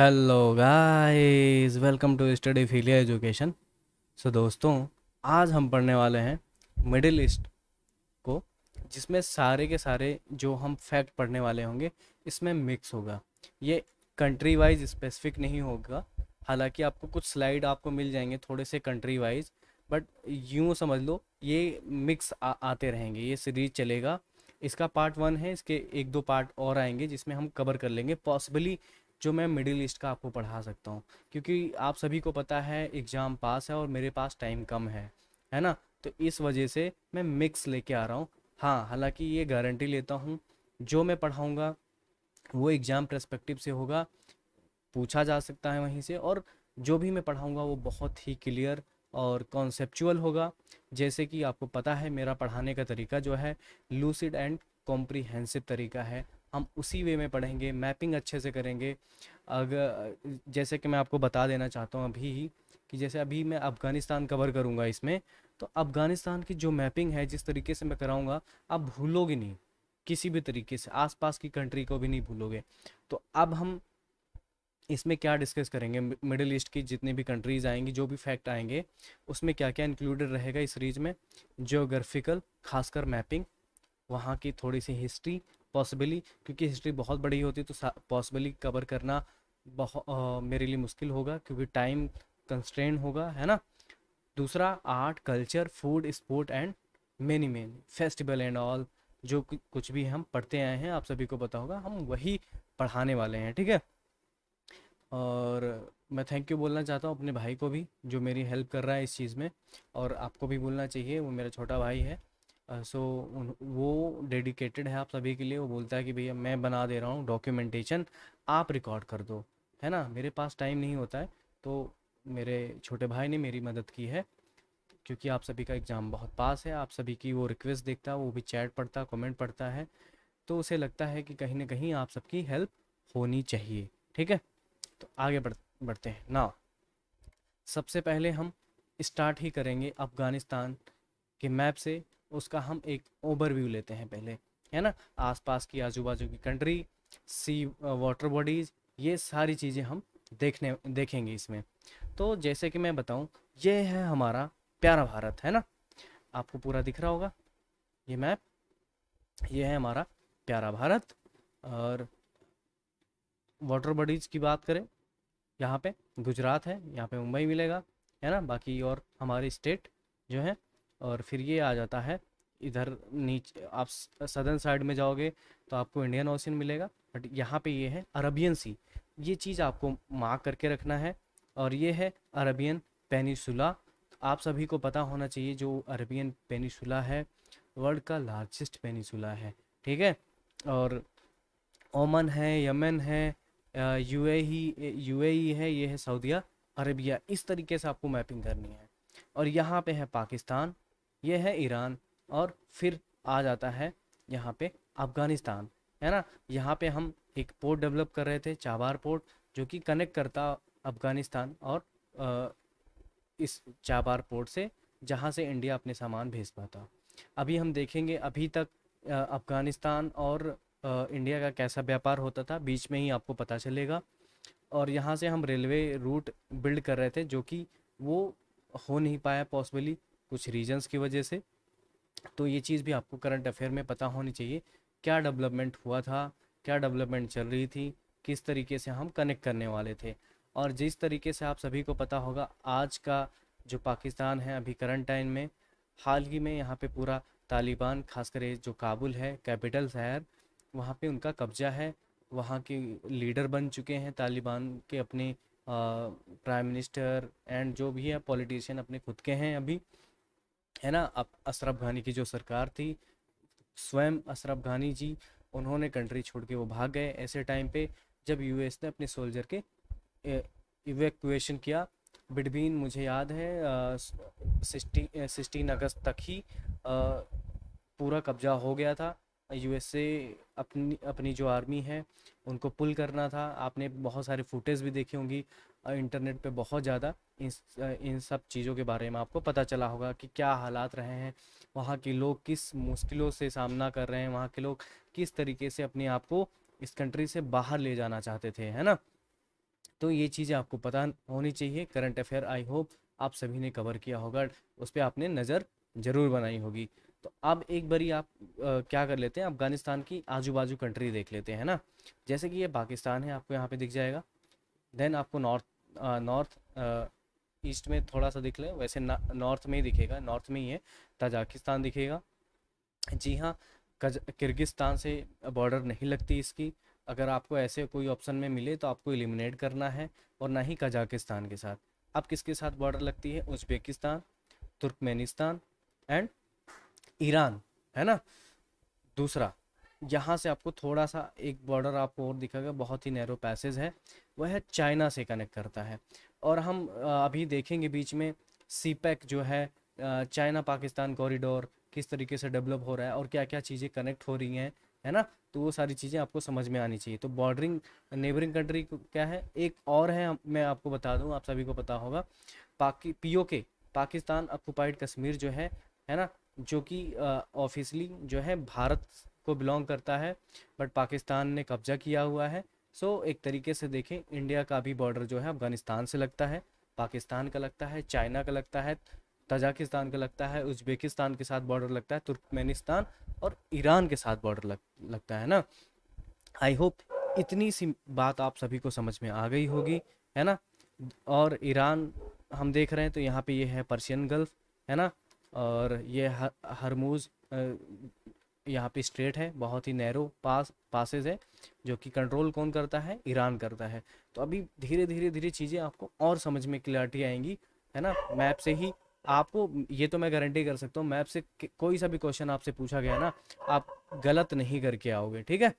Hello guys welcome to study filia education so दोस्तों आज हम पढ़ने वाले हैं मिडिल ईस्ट को जिसमें सारे के सारे जो हम फैक्ट पढ़ने वाले होंगे इसमें मिक्स होगा ये कंट्री वाइज स्पेसिफिक नहीं होगा हालांकि आपको कुछ स्लाइड आपको मिल जाएंगे थोड़े से कंट्री वाइज बट यूँ समझ लो ये मिक्स आ, आते रहेंगे ये सीरीज चलेगा इसका पार्ट वन है इसके एक दो पार्ट और आएंगे जिसमें हम कवर कर लेंगे पॉसिबली जो मैं मिडिल ईस्ट का आपको पढ़ा सकता हूँ क्योंकि आप सभी को पता है एग्ज़ाम पास है और मेरे पास टाइम कम है है ना तो इस वजह से मैं मिक्स लेके आ रहा हूँ हाँ हालांकि ये गारंटी लेता हूँ जो मैं पढ़ाऊँगा वो एग्ज़ाम प्रस्पेक्टिव से होगा पूछा जा सकता है वहीं से और जो भी मैं पढ़ाऊँगा वो बहुत ही क्लियर और कॉन्सेपचुअल होगा जैसे कि आपको पता है मेरा पढ़ाने का तरीका जो है लूसिड एंड कॉम्प्रीहेंसिव तरीका है हम उसी वे में पढ़ेंगे मैपिंग अच्छे से करेंगे अगर जैसे कि मैं आपको बता देना चाहता हूँ अभी ही कि जैसे अभी मैं अफ़गानिस्तान कवर करूँगा इसमें तो अफ़गानिस्तान की जो मैपिंग है जिस तरीके से मैं कराऊँगा आप भूलोगे नहीं किसी भी तरीके से आसपास की कंट्री को भी नहीं भूलोगे तो अब हम इसमें क्या डिस्कस करेंगे मिडिल ईस्ट की जितनी भी कंट्रीज़ आएंगी जो भी फैक्ट आएंगे उसमें क्या क्या इंक्लूडेड रहेगा इस सीरीज में जोग्राफिकल खासकर मैपिंग वहाँ की थोड़ी सी हिस्ट्री पॉसिबली क्योंकि हिस्ट्री बहुत बड़ी होती है तो पॉसिबली कवर करना बहुत मेरे लिए मुश्किल होगा क्योंकि टाइम कंस्ट्रेन होगा है ना दूसरा art culture food sport and many many festival and all जो कुछ भी हम पढ़ते आए हैं आप सभी को पता होगा हम वही पढ़ाने वाले हैं ठीक है और मैं थैंक यू बोलना चाहता हूँ अपने भाई को भी जो मेरी हेल्प कर रहा है इस चीज़ में और आपको भी बोलना चाहिए वो मेरा छोटा भाई है सो वो डेडिकेटेड है आप सभी के लिए वो बोलता है कि भैया मैं बना दे रहा हूँ डॉक्यूमेंटेशन आप रिकॉर्ड कर दो है ना मेरे पास टाइम नहीं होता है तो मेरे छोटे भाई ने मेरी मदद की है क्योंकि आप सभी का एग्ज़ाम बहुत पास है आप सभी की वो रिक्वेस्ट देखता है वो भी चैट पढ़ता कमेंट पढ़ता है तो उसे लगता है कि कहीं ना कहीं आप सबकी हेल्प होनी चाहिए ठीक है तो आगे बढ़ बढ़ते हैं ना सबसे पहले हम स्टार्ट ही करेंगे अफ़गानिस्तान के मैप से उसका हम एक ओवरव्यू लेते हैं पहले है ना आसपास की आजू बाजू की कंट्री सी वाटर बॉडीज़ ये सारी चीज़ें हम देखने देखेंगे इसमें तो जैसे कि मैं बताऊं ये है हमारा प्यारा भारत है ना आपको पूरा दिख रहा होगा ये मैप ये है हमारा प्यारा भारत और वाटर बॉडीज़ की बात करें यहाँ पे गुजरात है यहाँ पे मुंबई मिलेगा है ना बाकी और हमारी स्टेट जो है और फिर ये आ जाता है इधर नीचे आप सदर्न साइड में जाओगे तो आपको इंडियन ओशन मिलेगा बट यहाँ पे ये है अरबियन सी ये चीज़ आपको मार्क करके रखना है और ये है अरबियन पेनिसुला आप सभी को पता होना चाहिए जो अरबियन पेनिसुला है वर्ल्ड का लार्जेस्ट पेनिसुला है ठीक है और ओमन है यमन है यूएई यूएई e, e है ये है सऊदीया अरबिया इस तरीके से आपको मैपिंग करनी है और यहाँ पे है पाकिस्तान ये है ईरान और फिर आ जाता है यहाँ पे अफ़गानिस्तान है ना यहाँ पे हम एक पोर्ट डेवलप कर रहे थे चाबार पोर्ट जो कि कनेक्ट करता अफ़गानिस्तान और आ, इस चाबार पोर्ट से जहाँ से इंडिया अपने सामान भेज पाता अभी हम देखेंगे अभी तक अफ़गानिस्तान और इंडिया का कैसा व्यापार होता था बीच में ही आपको पता चलेगा और यहाँ से हम रेलवे रूट बिल्ड कर रहे थे जो कि वो हो नहीं पाया पॉसिबली कुछ रीजंस की वजह से तो ये चीज़ भी आपको करंट अफेयर में पता होनी चाहिए क्या डेवलपमेंट हुआ था क्या डेवलपमेंट चल रही थी किस तरीके से हम कनेक्ट करने वाले थे और जिस तरीके से आप सभी को पता होगा आज का जो पाकिस्तान है अभी करंट टाइम में हाल ही में यहाँ पे पूरा तालिबान खासकर ये जो काबुल है कैपिटल शहर वहाँ पे उनका कब्जा है वहाँ के लीडर बन चुके हैं तालिबान के अपने प्राइम मिनिस्टर एंड जो भी है पॉलिटिशियन अपने खुद के हैं अभी है ना अब अशरफ घानी की जो सरकार थी स्वयं अशरफ घानी जी उन्होंने कंट्री छोड़ के वो भाग गए ऐसे टाइम पे जब यूएस ने अपने सोल्जर के इवेक्यूएशन किया बिटवीन मुझे याद है सिक्सटीन सिक्सटीन अगस्त तक ही आ, पूरा कब्जा हो गया था यूएसए अपनी अपनी जो आर्मी है उनको पुल करना था आपने बहुत सारे फुटेज भी देखी होंगी इंटरनेट पे बहुत ज़्यादा इन इन सब चीज़ों के बारे में आपको पता चला होगा कि क्या हालात रहे हैं वहाँ के लोग किस मुश्किलों से सामना कर रहे हैं वहाँ के लोग किस तरीके से अपने आप को इस कंट्री से बाहर ले जाना चाहते थे है ना तो ये चीज़ें आपको पता होनी चाहिए करंट अफेयर आई होप आप सभी ने कवर किया होगा उस पर आपने नज़र ज़रूर बनाई होगी तो अब एक बारी आप आ, क्या कर लेते हैं अफगानिस्तान की आजू बाजू कंट्री देख लेते हैं ना जैसे कि ये पाकिस्तान है आपको यहाँ पे दिख जाएगा देन आपको नॉर्थ नॉर्थ ईस्ट में थोड़ा सा दिख ले वैसे नॉर्थ में ही दिखेगा नॉर्थ में ही है ताजाकिस्तान दिखेगा जी हाँ किर्गिस्तान से बॉर्डर नहीं लगती इसकी अगर आपको ऐसे कोई ऑप्शन में मिले तो आपको एलिमिनेट करना है और ना ही कजाकिस्तान के साथ अब किसके साथ बॉर्डर लगती है उज्बेकिस्तान तुर्कमेनिस्तान एंड ईरान है ना दूसरा यहाँ से आपको थोड़ा सा एक बॉर्डर आपको और दिखेगा बहुत ही नैरो पैसेज है वह है चाइना से कनेक्ट करता है और हम अभी देखेंगे बीच में सीपैक e जो है चाइना पाकिस्तान कॉरिडोर किस तरीके से डेवलप हो रहा है और क्या क्या चीज़ें कनेक्ट हो रही हैं है ना तो वो सारी चीज़ें आपको समझ में आनी चाहिए तो बॉर्डरिंग नेबरिंग कंट्री क्या है एक और है मैं आपको बता दूँ आप सभी को पता होगा पाकि पी पाकिस्तान ऑक्यूपाइड कश्मीर जो है है ना जो कि ऑफिसली जो है भारत को बिलोंग करता है बट पाकिस्तान ने कब्जा किया हुआ है सो एक तरीके से देखें इंडिया का भी बॉर्डर जो है अफगानिस्तान से लगता है पाकिस्तान का लगता है चाइना का लगता है तजाकिस्तान का लगता है उज्बेकिस्तान के साथ बॉर्डर लगता है तुर्कमेनिस्तान और ईरान के साथ बॉर्डर लग, लगता है ना आई होप इतनी सी बात आप सभी को समझ में आ गई होगी है ना और ईरान हम देख रहे हैं तो यहाँ पे ये यह है पर्शियन गल्फ है ना और ये हरमूज यहाँ पे स्ट्रेट है बहुत ही नैरो पास पासेज है जो कि कंट्रोल कौन करता है ईरान करता है तो अभी धीरे धीरे धीरे चीज़ें आपको और समझ में क्लियरिटी आएंगी है ना मैप से ही आपको ये तो मैं गारंटी कर सकता हूँ मैप से कोई सा भी क्वेश्चन आपसे पूछा गया ना आप गलत नहीं करके आओगे ठीक है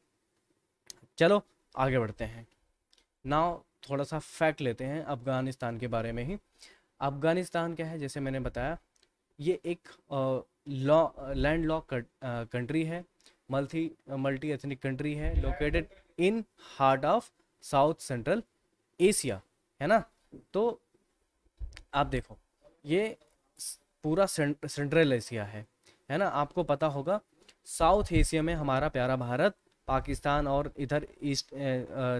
चलो आगे बढ़ते हैं नाव थोड़ा सा फैक्ट लेते हैं अफ़गानिस्तान के बारे में ही अफ़गानिस्तान क्या है जैसे मैंने बताया ये एक लॉ लैंड लॉ कंट्री है मल्टी मल्टी एथनिक कंट्री है located in heart of south central Asia है ना तो आप देखो ये पूरा सेंट्रल एशिया है है ना आपको पता होगा साउथ एशिया में हमारा प्यारा भारत पाकिस्तान और इधर ईस्ट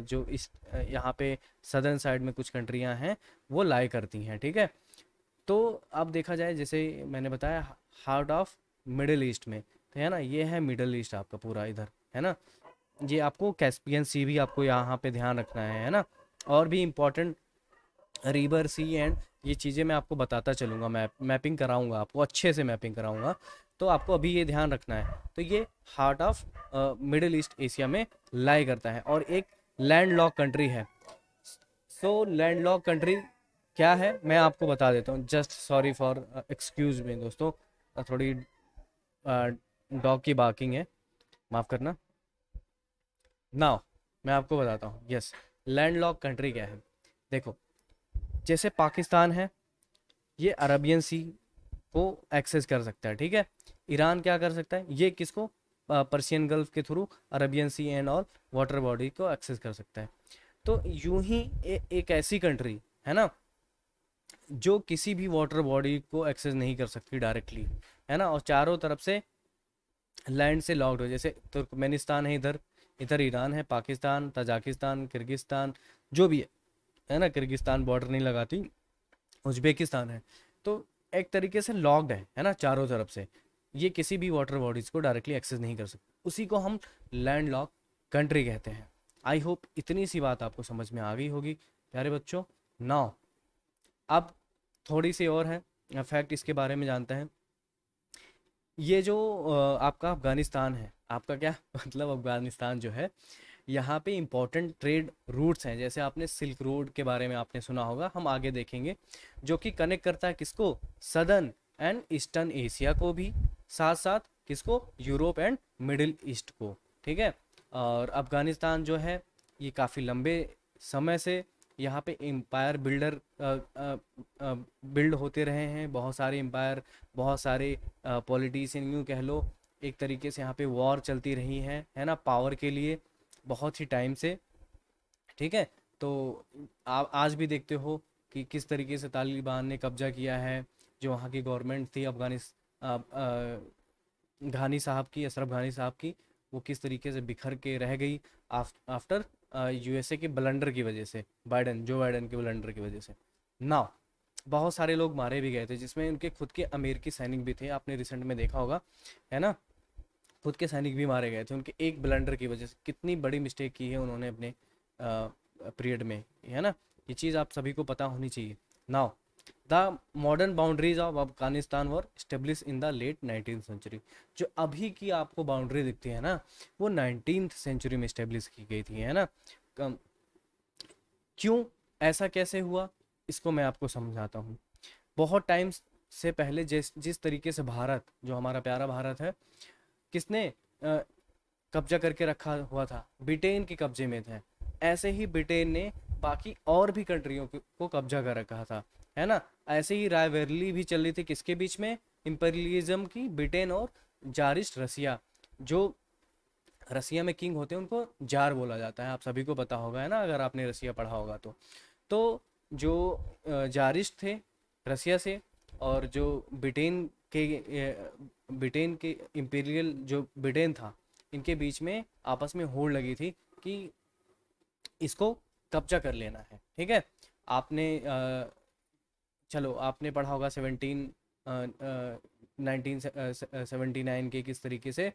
जो ईस्ट यहाँ पे सदर्न साइड में कुछ कंट्रियाँ हैं वो लाई करती हैं ठीक है तो अब देखा जाए जैसे मैंने बताया हार्ट ऑफ मिडिल ईस्ट में तो है ना ये है मिडिल ईस्ट आपका पूरा इधर है ना ये आपको कैस्पियन सी भी आपको यहाँ पे ध्यान रखना है है ना और भी इम्पोर्टेंट रिवर सी एंड ये चीज़ें मैं आपको बताता चलूँगा मैप मैपिंग कराऊँगा आपको अच्छे से मैपिंग कराऊँगा तो आपको अभी ये ध्यान रखना है तो ये heart of middle east Asia में लाई करता है और एक लैंड लॉक कंट्री है सो लैंड लॉक कंट्री क्या है मैं आपको बता देता हूँ जस्ट सॉरी फॉर एक्सक्यूज में दोस्तों थोड़ी डॉग की बाकिंग है माफ़ करना ना मैं आपको बताता हूँ यस लैंड लॉक कंट्री क्या है देखो जैसे पाकिस्तान है ये अरबियन सी को एक्सेस कर सकता है ठीक है ईरान क्या कर सकता है ये किसको पर्सियन गल्फ के through Arabian sea and all water body को एक्सेस कर सकता है तो यूं ही ए, एक ऐसी कंट्री है ना जो किसी भी वाटर बॉडी को एक्सेस नहीं कर सकती डायरेक्टली है ना और चारों तरफ से लैंड से लॉक्ड हो जैसे तुर्कमेनिस्तान है इधर इधर ईरान है पाकिस्तान ताजाकिस्तान किर्गिस्तान जो भी है है ना किर्गिस्तान बॉर्डर नहीं लगाती उज्बेकिस्तान है तो एक तरीके से लॉक्ड है है ना चारों तरफ से ये किसी भी वाटर बॉडीज़ को डायरेक्टली एक्सेस नहीं कर सकते उसी को हम लैंड लॉक कंट्री कहते हैं आई होप इतनी सी बात आपको समझ में आ गई होगी प्यारे बच्चों नाउ अब थोड़ी सी और है फैक्ट इसके बारे में जानते हैं ये जो आपका अफ़गानिस्तान है आपका क्या मतलब अफ़गानिस्तान जो है यहाँ पे इम्पोर्टेंट ट्रेड रूट्स हैं जैसे आपने सिल्क रोड के बारे में आपने सुना होगा हम आगे देखेंगे जो कि कनेक्ट करता है किसको सदर्न एंड ईस्टर्न एशिया को भी साथ साथ किसको यूरोप एंड मिडिल ईस्ट को ठीक है और अफ़गानिस्तान जो है ये काफ़ी लंबे समय से यहाँ पे एम्पायर बिल्डर बिल्ड होते रहे हैं बहुत सारे एम्पायर बहुत सारे पॉलिटिशियन यूँ कह लो एक तरीके से यहाँ पे वॉर चलती रही है है ना पावर के लिए बहुत ही टाइम से ठीक है तो आप आज भी देखते हो कि किस तरीके से तालिबान ने कब्जा किया है जो वहाँ की गवर्नमेंट थी अफग़ानिस घानी साहब की अशरफ घानी साहब की वो किस तरीके से बिखर के रह गई आफ्टर यूएसए के ब्लंडर की वजह से बाइडन जो बाइडन के ब्लंडर की वजह से ना बहुत सारे लोग मारे भी गए थे जिसमें उनके खुद के अमेरिकी सैनिक भी थे आपने रिसेंट में देखा होगा है ना खुद के सैनिक भी मारे गए थे उनके एक ब्लंडर की वजह से कितनी बड़ी मिस्टेक की है उन्होंने अपने पीरियड में है ना ये चीज़ आप सभी को पता होनी चाहिए now the modern boundaries of Afghanistan were establish in the late nineteen century जो अभी की आपको बाउंड्री दिखती है ना वो नाइनटीन सेंचुरी में इस्टेब्लिश की गई थी है ना क्यों ऐसा कैसे हुआ इसको मैं आपको समझाता हूँ बहुत टाइम से पहले जिस जिस तरीके से भारत जो हमारा प्यारा भारत है किसने कब्जा करके रखा हुआ था ब्रिटेन के कब्जे में थे ऐसे ही ब्रिटेन ने बाकी और भी कंट्रियों को कब्जा कर रखा था है ना ऐसे ही रायबरेली भी चल रही थी किसके बीच में इम्पेरियलिज्म की ब्रिटेन और जारिस्ट रसिया जो रसिया में किंग होते हैं उनको जार बोला जाता है आप सभी को पता होगा है ना अगर आपने रसिया पढ़ा होगा तो तो जो जारिस्ट थे रसिया से और जो ब्रिटेन के ब्रिटेन के इम्पीरियल जो ब्रिटेन था इनके बीच में आपस में होड़ लगी थी कि इसको कब्जा कर लेना है ठीक है आपने चलो आपने पढ़ा होगा सेवनटीन नाइनटीन सेवेंटी नाइन के किस तरीके से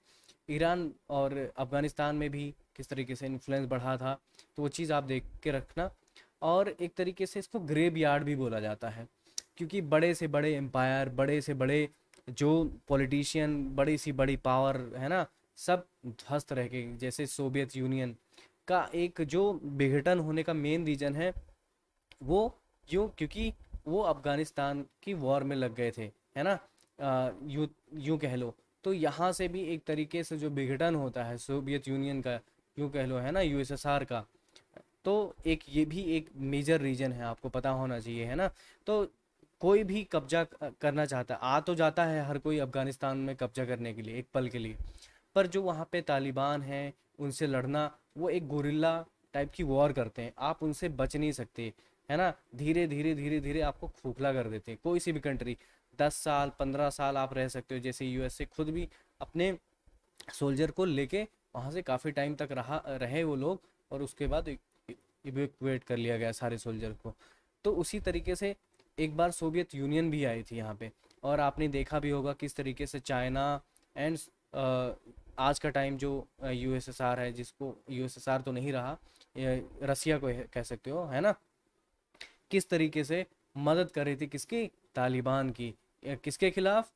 ईरान और अफगानिस्तान में भी किस तरीके से इन्फ्लुएंस बढ़ा था तो वो चीज़ आप देख के रखना और एक तरीके से इसको ग्रेब यार्ड भी बोला जाता है क्योंकि बड़े से बड़े एम्पायर बड़े से बड़े जो पॉलिटिशियन बड़ी सी बड़ी पावर है ना सब ध्वस्त रह गए जैसे सोवियत यूनियन का एक जो विघटन होने का मेन रीज़न है वो क्यों क्योंकि वो अफ़गानिस्तान की वॉर में लग गए थे है ना यू यूँ कह लो तो यहाँ से भी एक तरीके से जो विघटन होता है सोवियत यूनियन का यूँ कह लो है ना यूएसएसआर का तो एक ये भी एक मेजर रीजन है आपको पता होना चाहिए है ना तो कोई भी कब्जा करना चाहता आ तो जाता है हर कोई अफ़गानिस्तान में कब्जा करने के लिए एक पल के लिए पर जो वहाँ पे तालिबान हैं उनसे लड़ना वो एक गोरिल्ला टाइप की वॉर करते हैं आप उनसे बच नहीं सकते है ना धीरे धीरे धीरे धीरे आपको खोखला कर देते हैं कोई सी भी कंट्री दस साल पंद्रह साल आप रह सकते हो जैसे यूएसए खुद भी अपने सोल्जर को लेके वहाँ से काफ़ी टाइम तक रहा रहे वो लोग और उसके बाद इवेक्ट कर लिया गया सारे सोल्जर को तो उसी तरीके से एक बार सोवियत यूनियन भी आई थी यहाँ पे और आपने देखा भी होगा किस तरीके से चाइना एंड आज का टाइम जो यूएसएसआर है जिसको यूएसएसआर तो नहीं रहा रसिया को कह सकते हो है ना किस तरीके से मदद कर रही थी किसकी तालिबान की किसके खिलाफ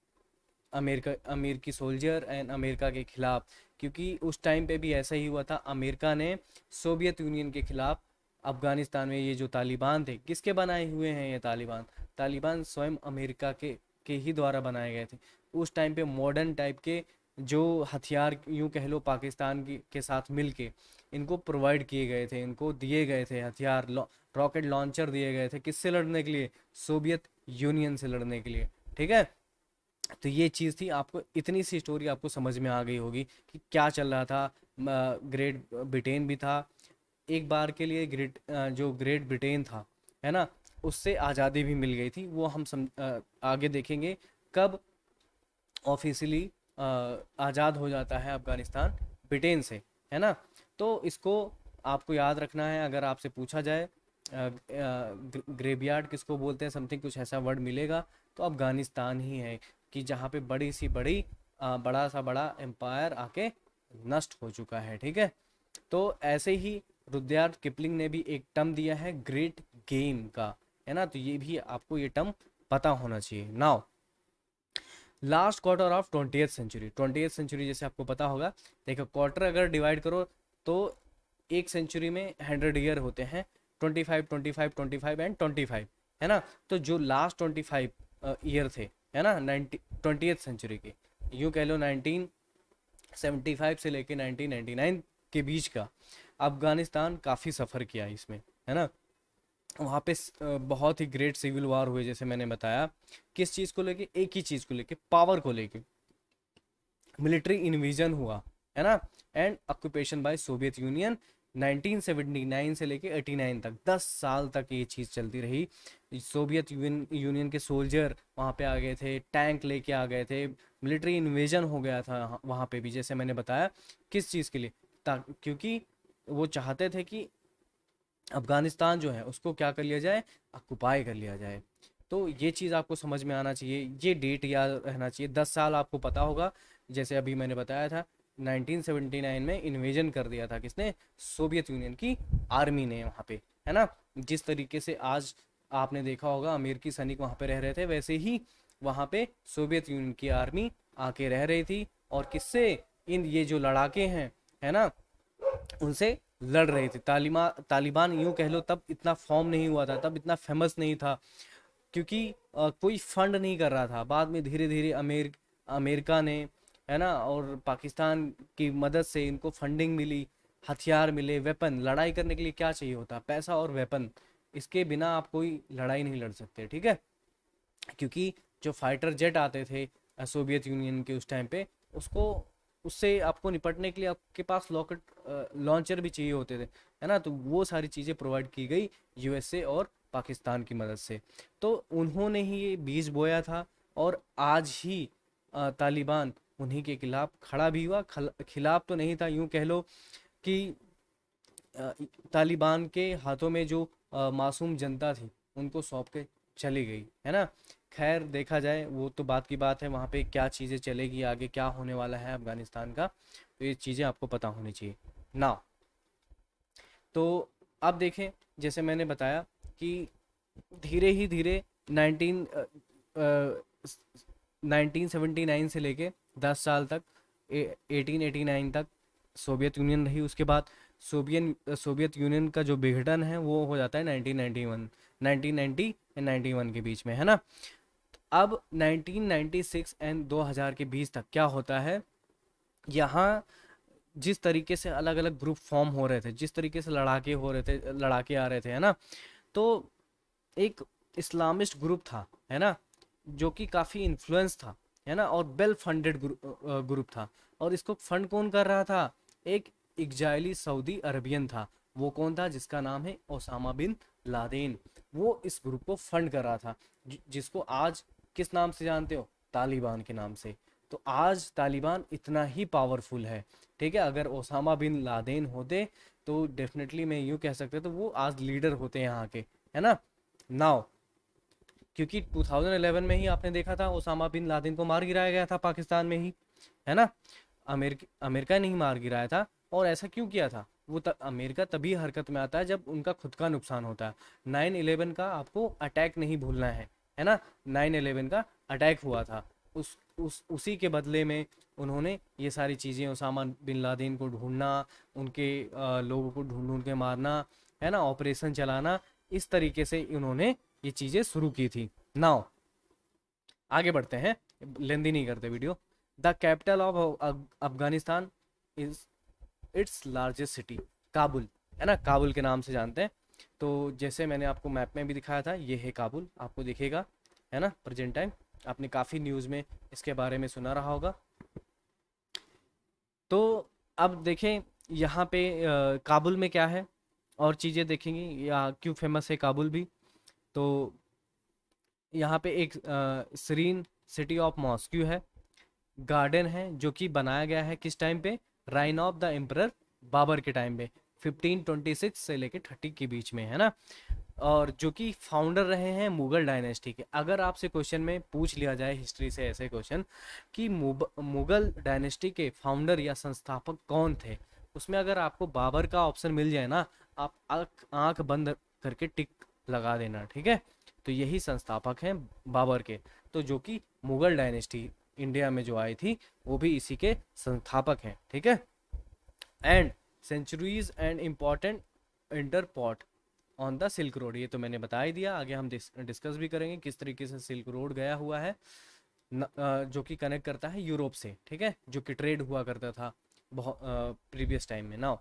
अमेरिका अमेरिकी सोल्जर एंड अमेरिका के खिलाफ क्योंकि उस टाइम पे भी ऐसा ही हुआ था अमेरिका ने सोवियत यूनियन के खिलाफ अफगानिस्तान में ये जो तालिबान थे किसके बनाए हुए हैं ये तालिबान तालिबान स्वयं अमेरिका के के ही द्वारा बनाए गए थे उस टाइम पे मॉडर्न टाइप के जो हथियार यूँ कह लो पाकिस्तान के साथ मिल के इनको प्रोवाइड किए गए थे इनको दिए गए थे हथियार रॉकेट लॉन्चर दिए गए थे किससे लड़ने के लिए सोवियत यूनियन से लड़ने के लिए ठीक है तो ये चीज़ थी आपको इतनी सी स्टोरी आपको समझ में आ गई होगी कि क्या चल रहा था ग्रेट ब्रिटेन भी था एक बार के लिए ग्रेट जो ग्रेट ब्रिटेन था है ना उससे आज़ादी भी मिल गई थी वो हम सम आगे देखेंगे कब ऑफिशियली आज़ाद हो जाता है अफगानिस्तान ब्रिटेन से है ना तो इसको आपको याद रखना है अगर आपसे पूछा जाए ग्रेवयार्ड किसको बोलते हैं समथिंग कुछ ऐसा वर्ड मिलेगा तो अफगानिस्तान ही है कि जहाँ पे बड़ी सी बड़ी आ, बड़ा सा बड़ा एम्पायर आके नष्ट हो चुका है ठीक है तो ऐसे ही रुद्यार्थ किपलिंग ने भी एक टर्म दिया है ग्रेट गेम का है ना तो ये भी आपको ये टर्म पता होना चाहिए now last quarter of twenty century twenty century जैसे आपको पता होगा देखो क्वार्टर अगर डिवाइड करो तो एक सेंचुरी में हंड्रेड ईयर होते हैं twenty five twenty five twenty five and twenty five है ना तो जो लास्ट ट्वेंटी फाइव ईयर थे है ना नाइनटी ट्वेंटी सेंचुरी के यूँ कह लो नाइनटीन सेवेंटी फाइव से लेके नाइनटीन नाइन्टी नाइन के बीच का अफगानिस्तान काफ़ी सफ़र किया इसमें है ना वहाँ पे uh, बहुत ही ग्रेट सिविल वॉर हुए जैसे मैंने बताया किस चीज़ को लेके एक ही चीज़ को लेके पावर को लेके मिलिट्री इन्विजन हुआ है ना and occupation by Soviet Union 1979 से लेके 89 तक 10 साल तक ये चीज़ चलती रही सोवियत यूनियन के सोल्जर वहाँ पे आ गए थे टैंक लेके आ गए थे मिलिट्री इन्वेजन हो गया था वहाँ पे भी जैसे मैंने बताया किस चीज़ के लिए क्योंकि वो चाहते थे कि अफगानिस्तान जो है उसको क्या कर लिया जाए अकुपाई कर लिया जाए तो ये चीज़ आपको समझ में आना चाहिए ये डेट याद रहना चाहिए दस साल आपको पता होगा जैसे अभी मैंने बताया था 1979 में इन्वेजन कर दिया था किसने सोवियत यूनियन की आर्मी ने वहाँ पे है ना जिस तरीके से आज आपने देखा होगा अमेरिकी सैनिक वहाँ पे रह रहे थे वैसे ही वहाँ पे सोवियत यूनियन की आर्मी आके रह रही थी और किससे इन ये जो लड़ाके हैं है ना उनसे लड़ रहे थे तालिबा तालिबान यूँ कह लो तब इतना फॉर्म नहीं हुआ था तब इतना फेमस नहीं था क्योंकि आ, कोई फंड नहीं कर रहा था बाद में धीरे धीरे अमेर अमेरिका ने है ना और पाकिस्तान की मदद से इनको फंडिंग मिली हथियार मिले वेपन लड़ाई करने के लिए क्या चाहिए होता पैसा और वेपन इसके बिना आप कोई लड़ाई नहीं लड़ सकते ठीक है क्योंकि जो फाइटर जेट आते थे सोवियत यूनियन के उस टाइम पे उसको उससे आपको निपटने के लिए आपके पास लॉकेट लॉन्चर भी चाहिए होते थे है ना तो वो सारी चीज़ें प्रोवाइड की गई यूएसए और पाकिस्तान की मदद से तो उन्होंने ही ये बीज बोया था और आज ही तालिबान उन्हीं के खिलाफ खड़ा भी हुआ खिलाफ तो नहीं था यूं कह लो कि तालिबान के हाथों में जो मासूम जनता थी उनको सौंप के चली गई है ना खैर देखा जाए वो तो बात की बात है वहाँ पे क्या चीज़ें चलेगी आगे क्या होने वाला है अफगानिस्तान का तो ये चीज़ें आपको पता होनी चाहिए ना तो अब देखें जैसे मैंने बताया कि धीरे ही धीरे नाइनटीन नाइनटीन सेवेंटी नाइन से लेके दस साल तक एटीन एटी नाइन तक सोवियत यूनियन रही उसके बाद सोवियन सोवियत यूनियन का जो विघटन है वो हो जाता है nineteen ninety one nineteen ninety and ninety one के बीच में है ना अब 1996 एंड 2000 के बीच तक क्या होता है यहाँ जिस तरीके से अलग अलग ग्रुप फॉर्म हो रहे थे जिस तरीके से लड़ाके हो रहे थे लड़ाके आ रहे थे है ना तो एक इस्लामिस्ट ग्रुप था है ना जो कि काफ़ी इन्फ्लुएंस था है ना और वेल फंडेड ग्रुप था और इसको फंड कौन कर रहा था एक इग्जाइली सऊदी अरबियन था वो कौन था जिसका नाम है ओसामा बिन लादेन वो इस ग्रुप को फंड कर रहा था जिसको आज किस नाम से जानते हो तालिबान के नाम से तो आज तालिबान इतना ही पावरफुल है ठीक है अगर ओसामा बिन लादेन होते तो डेफिनेटली मैं यूँ कह सकते तो वो आज लीडर होते हैं यहाँ के है ना नाव क्योंकि 2011 में ही आपने देखा था ओसामा बिन लादिन को मार गिराया गया था पाकिस्तान में ही है ना अमेरिका अमेरिका ने ही मार गिराया था और ऐसा क्यों किया था वो त, अमेरिका तभी हरकत में आता है जब उनका खुद का नुकसान होता है नाइन इलेवन का आपको अटैक नहीं भूलना है है ना नाइन इलेवन का अटैक हुआ था उस उस उसी के बदले में उन्होंने ये सारी चीज़ें उसामा बिन लादेन को ढूंढना उनके आ, लोगों को ढूंढ ढूंढ के मारना है ना ऑपरेशन चलाना इस तरीके से उन्होंने ये चीज़ें शुरू की थी नाउ आगे बढ़ते हैं लेंदी नहीं करते video the capital of Afghanistan is its largest city Kabul है ना काबुल के नाम से जानते हैं तो जैसे मैंने आपको मैप में भी दिखाया था ये है काबुल आपको दिखेगा है ना प्रेजेंट टाइम आपने काफ़ी न्यूज़ में इसके बारे में सुना रहा होगा तो अब देखें यहाँ पे आ, काबुल में क्या है और चीज़ें देखेंगी या क्यों फेमस है काबुल भी तो यहाँ पे एक सरीन सिटी ऑफ मॉस्क्यू है गार्डन है जो कि बनाया गया है किस टाइम पे reign of the emperor Babur के टाइम पे 1526 से लेके 30 के बीच में है ना और जो कि फाउंडर रहे हैं मुगल डायनेस्टी के अगर आपसे क्वेश्चन में पूछ लिया जाए हिस्ट्री से ऐसे क्वेश्चन कि मुगल डायनेस्टी के फाउंडर या संस्थापक कौन थे उसमें अगर आपको बाबर का ऑप्शन मिल जाए ना आप आँख आँख बंद करके टिक लगा देना ठीक है तो यही संस्थापक हैं बाबर के तो जो कि मुगल डायनेस्टी इंडिया में जो आई थी वो भी इसी के संस्थापक हैं ठीक है and centuries and important entrepot on the silk road ये तो मैंने बता ही दिया आगे हम डिस्कस भी करेंगे किस तरीके से सिल्क रोड गया हुआ है न, जो कि कनेक्ट करता है यूरोप से ठीक है जो कि ट्रेड हुआ करता था बहुत प्रीवियस टाइम में ना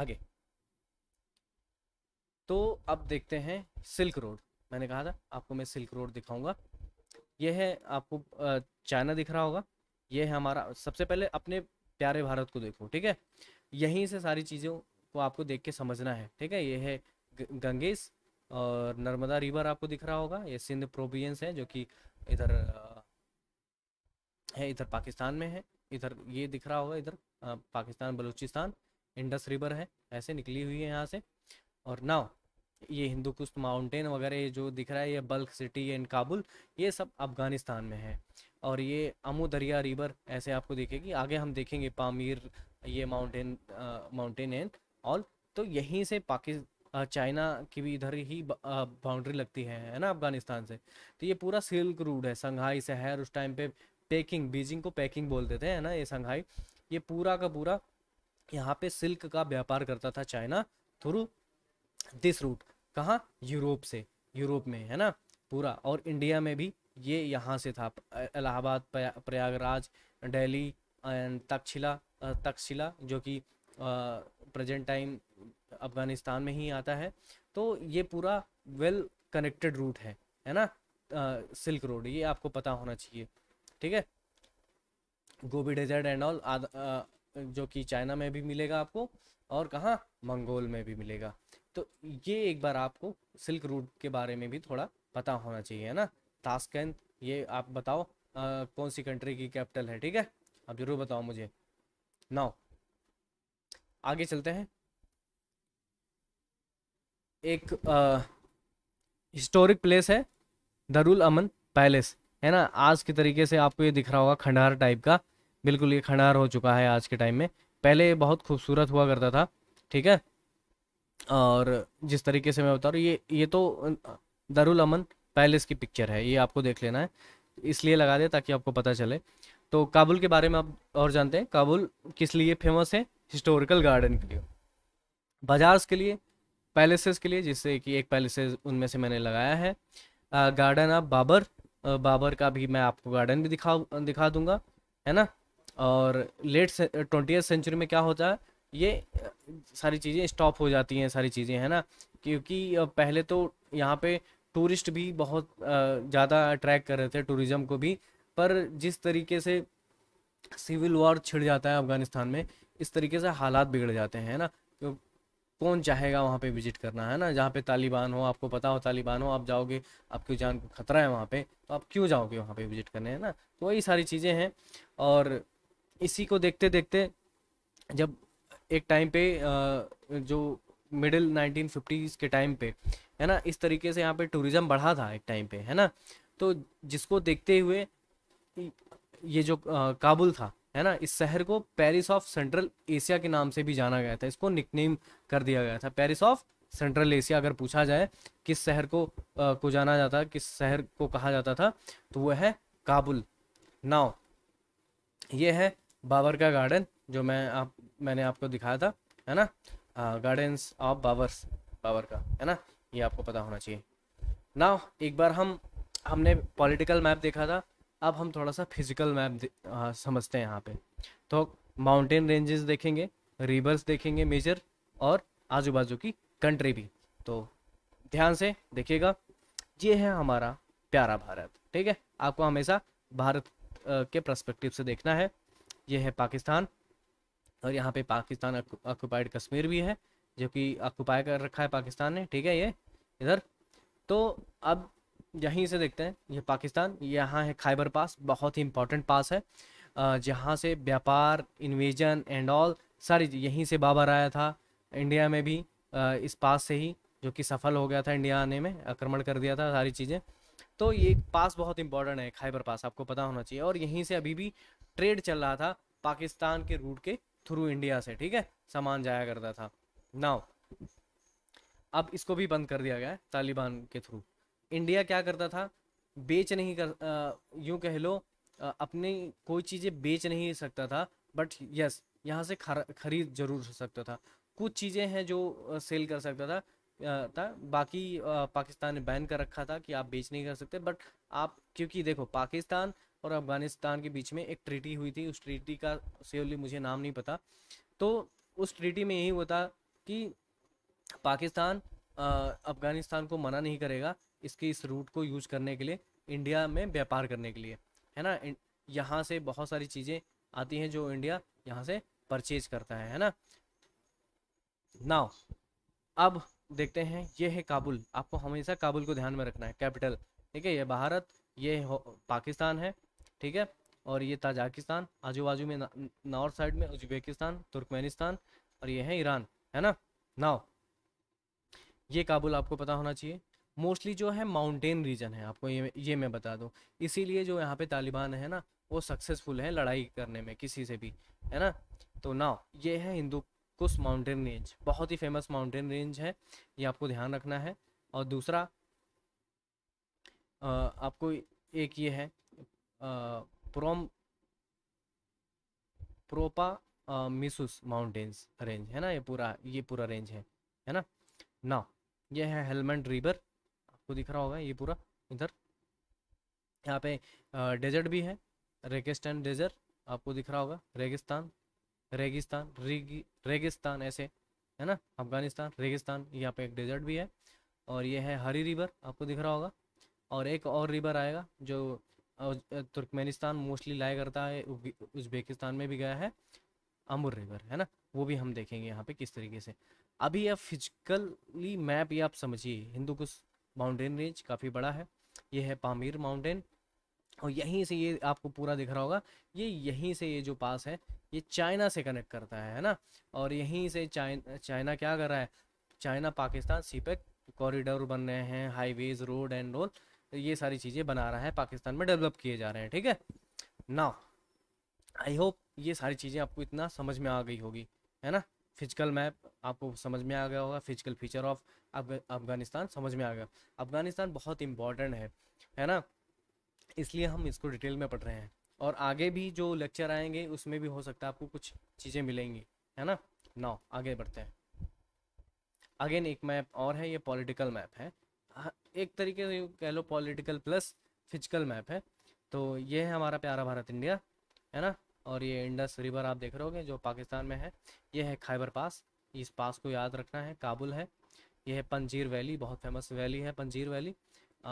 आगे तो अब देखते हैं सिल्क रोड मैंने कहा था आपको मैं सिल्क रोड दिखाऊंगा यह है आपको चाइना दिख रहा होगा ये है हमारा सबसे पहले अपने प्यारे भारत को देखो ठीक है यहीं से सारी चीज़ों को आपको देख के समझना है ठीक है ये है गंगेस और नर्मदा रिवर आपको दिख रहा होगा ये सिंध प्रोविंस है जो कि इधर है इधर पाकिस्तान में है इधर ये दिख रहा होगा इधर पाकिस्तान बलूचिस्तान इंडस रिवर है ऐसे निकली हुई है यहाँ से और नाव ये हिंदू कुस्त माउंटेन वगैरह जो दिख रहा है ये बल्क सिटी इन काबुल ये सब अफगानिस्तान में है और ये अमू दरिया रिवर ऐसे आपको देखेगी आगे हम देखेंगे पामीर ये माउंटेन माउंटेन एंड ऑल तो यहीं से पाकिस्तान चाइना की भी इधर ही बाउंड्री लगती है है ना अफगानिस्तान से तो ये पूरा सिल्क रूट है संघाई शहर उस टाइम पे पैकिंग बीजिंग को पैकिंग बोलते थे है ना ये संघाई ये पूरा का पूरा यहाँ पे सिल्क का व्यापार करता था चाइना थ्रू दिस रूट कहाँ यूरोप से यूरोप में है ना पूरा और इंडिया में भी ये यहाँ से था इलाहाबाद प्रयागराज दिल्ली एंड तक्षशिला तक्षशिला जो कि प्रेजेंट टाइम अफगानिस्तान में ही आता है तो ये पूरा वेल कनेक्टेड रूट है है ना सिल्क रोड ये आपको पता होना चाहिए ठीक है गोबी डेजर्ट एंड ऑल जो कि चाइना में भी मिलेगा आपको और कहाँ मंगोल में भी मिलेगा तो ये एक बार आपको सिल्क रूट के बारे में भी थोड़ा पता होना चाहिए ना ताशकंद ये आप बताओ आ, कौन सी कंट्री की कैपिटल है ठीक है आप जरूर बताओ मुझे नाउ आगे चलते हैं एक हिस्टोरिक प्लेस है दरुल अमन पैलेस है ना आज के तरीके से आपको ये दिख रहा होगा खंडहर टाइप का बिल्कुल ये खंडहर हो चुका है आज के टाइम में पहले बहुत खूबसूरत हुआ करता था ठीक है और जिस तरीके से मैं बता रहा हूँ ये ये तो दारुल अमन पैलेस की पिक्चर है ये आपको देख लेना है इसलिए लगा दें ताकि आपको पता चले तो काबुल के बारे में आप और जानते हैं काबुल किस लिए फेमस है हिस्टोरिकल गार्डन के लिए बाजार्स के लिए पैलेसेस के लिए जिससे कि एक पैलेसेस उनमें से मैंने लगाया है आ, गार्डन ऑफ बाबर आ, बाबर का भी मैं आपको गार्डन भी दिखा दिखा दूंगा है ना और लेट ट्वेंटी सेंचुरी में क्या होता है ये सारी चीज़ें स्टॉप हो जाती हैं सारी चीज़ें है ना क्योंकि पहले तो यहाँ पे टूरिस्ट भी बहुत ज़्यादा अट्रैक्ट कर रहे थे टूरिज़्म को भी पर जिस तरीके से सिविल वॉर छिड़ जाता है अफगानिस्तान में इस तरीके से हालात बिगड़ जाते हैं ना तो कौन चाहेगा वहाँ पे विजिट करना है ना जहाँ पे तालिबान हो आपको पता हो तालिबान हो आप जाओगे आपकी जान को खतरा है वहाँ पे तो आप क्यों जाओगे वहाँ पे विजिट करने है ना तो वही सारी चीज़ें हैं और इसी को देखते देखते जब एक टाइम पे जो मिडिल 1950s के टाइम पे है ना इस तरीके से यहाँ पे टूरिज़्म बढ़ा था एक टाइम पे है ना तो जिसको देखते हुए ये जो काबुल था है ना इस शहर को पेरिस ऑफ सेंट्रल एशिया के नाम से भी जाना गया था इसको निकनेम कर दिया गया था पेरिस ऑफ सेंट्रल एशिया अगर पूछा जाए किस शहर को आ, को जाना जाता किस शहर को कहा जाता था तो वह है काबुल नाव ये है बाबर का गार्डन जो मैं आप मैंने आपको दिखाया था है ना गार्डन्स ऑफ बावर्स पावर का है ना ये आपको पता होना चाहिए ना एक बार हम हमने पॉलिटिकल मैप देखा था अब हम थोड़ा सा फिजिकल मैप समझते हैं यहाँ पे तो माउंटेन रेंजेस देखेंगे रिवर्स देखेंगे मेजर और आजू बाजू की कंट्री भी तो ध्यान से देखिएगा ये है हमारा प्यारा भारत ठीक है आपको हमेशा भारत के प्रस्पेक्टिव से देखना है ये है पाकिस्तान और यहाँ पे पाकिस्तान ऑक्यूपाइड कश्मीर भी है जो कि ऑक्यूपाई कर रखा है पाकिस्तान ने ठीक है ये इधर तो अब यहीं से देखते हैं ये पाकिस्तान यहाँ है खाइबर पास बहुत ही इंपॉर्टेंट पास है जहाँ से व्यापार इन्वेजन एंड ऑल सारी यहीं से बाबर आया था इंडिया में भी इस पास से ही जो कि सफल हो गया था इंडिया आने में आक्रमण कर दिया था सारी चीज़ें तो ये पास बहुत इंपॉर्टेंट है खाइबर पास आपको पता होना चाहिए और यहीं से अभी भी ट्रेड चल रहा था पाकिस्तान के रूट के थ्रू इंडिया से ठीक है सामान जाया करता था नाउ अब इसको भी बंद कर दिया गया है तालिबान के थ्रू इंडिया क्या करता था बेच नहीं कर यूँ कह लो अपनी कोई चीज़ें बेच नहीं सकता था बट यस यहाँ से खरीद जरूर सकता था कुछ चीज़ें हैं जो सेल कर सकता था था बाकी पाकिस्तान ने बैन कर रखा था कि आप बेच नहीं कर सकते बट आप क्योंकि देखो पाकिस्तान और अफगानिस्तान के बीच में एक ट्रीटी हुई थी उस ट्रीटी का सेवली मुझे नाम नहीं पता तो उस ट्रीटी में यही होता कि पाकिस्तान अफगानिस्तान को मना नहीं करेगा इसके इस रूट को यूज करने के लिए इंडिया में व्यापार करने के लिए है ना यहाँ से बहुत सारी चीज़ें आती हैं जो इंडिया यहाँ से परचेज करता है है ना नाउ अब देखते हैं ये है काबुल आपको हमेशा काबुल को ध्यान में रखना है कैपिटल ठीक है ये भारत ये पाकिस्तान है ठीक है और ये ताजाकिस्तान आजू बाजू में नॉर्थ साइड में उज्बेकिस्तान तुर्कमेनिस्तान और ये है ईरान है ना नाव ये काबुल आपको पता होना चाहिए मोस्टली जो है माउंटेन रीजन है आपको ये ये मैं बता दूँ इसीलिए जो यहाँ पे तालिबान है ना वो सक्सेसफुल है लड़ाई करने में किसी से भी है ना तो नाव ये है हिंदू कुश माउंटेन रेंज बहुत ही फेमस माउंटेन रेंज है ये आपको ध्यान रखना है और दूसरा आ, आपको एक ये है प्रोम प्रोपा मिसुस माउंटेन्स रेंज है ना ये पूरा ये पूरा रेंज है है ना ना ये है हेलमेंट रिवर आपको दिख रहा होगा ये पूरा इधर यहाँ पे डेजर्ट भी है रेगिस्तान डेजर्ट आपको दिख रहा होगा रेगिस्तान रेगिस्तान रेगी रेगिस्तान ऐसे है ना अफगानिस्तान रेगिस्तान यहाँ पे एक डेजर्ट भी है और ये है हरी रिवर आपको दिख रहा होगा और एक और रिवर आएगा जो तुर्कमेनिस्तान मोस्टली लाया करता है उज्बेकिस्तान में भी गया है अमुर रिवर है ना वो भी हम देखेंगे यहाँ पे किस तरीके से अभी यह फिजिकली मैप ये आप समझिए हिंदू कुश माउंटेन रेंज काफ़ी बड़ा है ये है पामीर माउंटेन और यहीं से ये आपको पूरा दिख रहा होगा ये यहीं से ये जो पास है ये चाइना से कनेक्ट करता है है ना और यहीं से चाइना चाइना क्या कर रहा है चाइना पाकिस्तान सीपेक कॉरिडोर बन रहे हैं हाईवेज रोड एंड रोल ये सारी चीज़ें बना रहा है पाकिस्तान में डेवलप किए जा रहे हैं ठीक है ना आई होप ये सारी चीज़ें आपको इतना समझ में आ गई होगी है ना फिजिकल मैप आपको समझ में आ गया होगा फिजिकल फीचर ऑफ अफगानिस्तान समझ में आ गया अफगानिस्तान बहुत इंपॉर्टेंट है है ना इसलिए हम इसको डिटेल में पढ़ रहे हैं और आगे भी जो लेक्चर आएंगे उसमें भी हो सकता है आपको कुछ चीज़ें मिलेंगी है ना नाउ आगे बढ़ते हैं अगेन एक मैप और है ये पॉलिटिकल मैप है एक तरीके से कह लो पॉलिटिकल प्लस फिजिकल मैप है तो ये है हमारा प्यारा भारत इंडिया है ना और ये इंडस रिवर आप देख रहे हो जो पाकिस्तान में है ये है खाइबर पास इस पास को याद रखना है काबुल है ये है पंजीर वैली बहुत फेमस वैली है पंजीर वैली आ,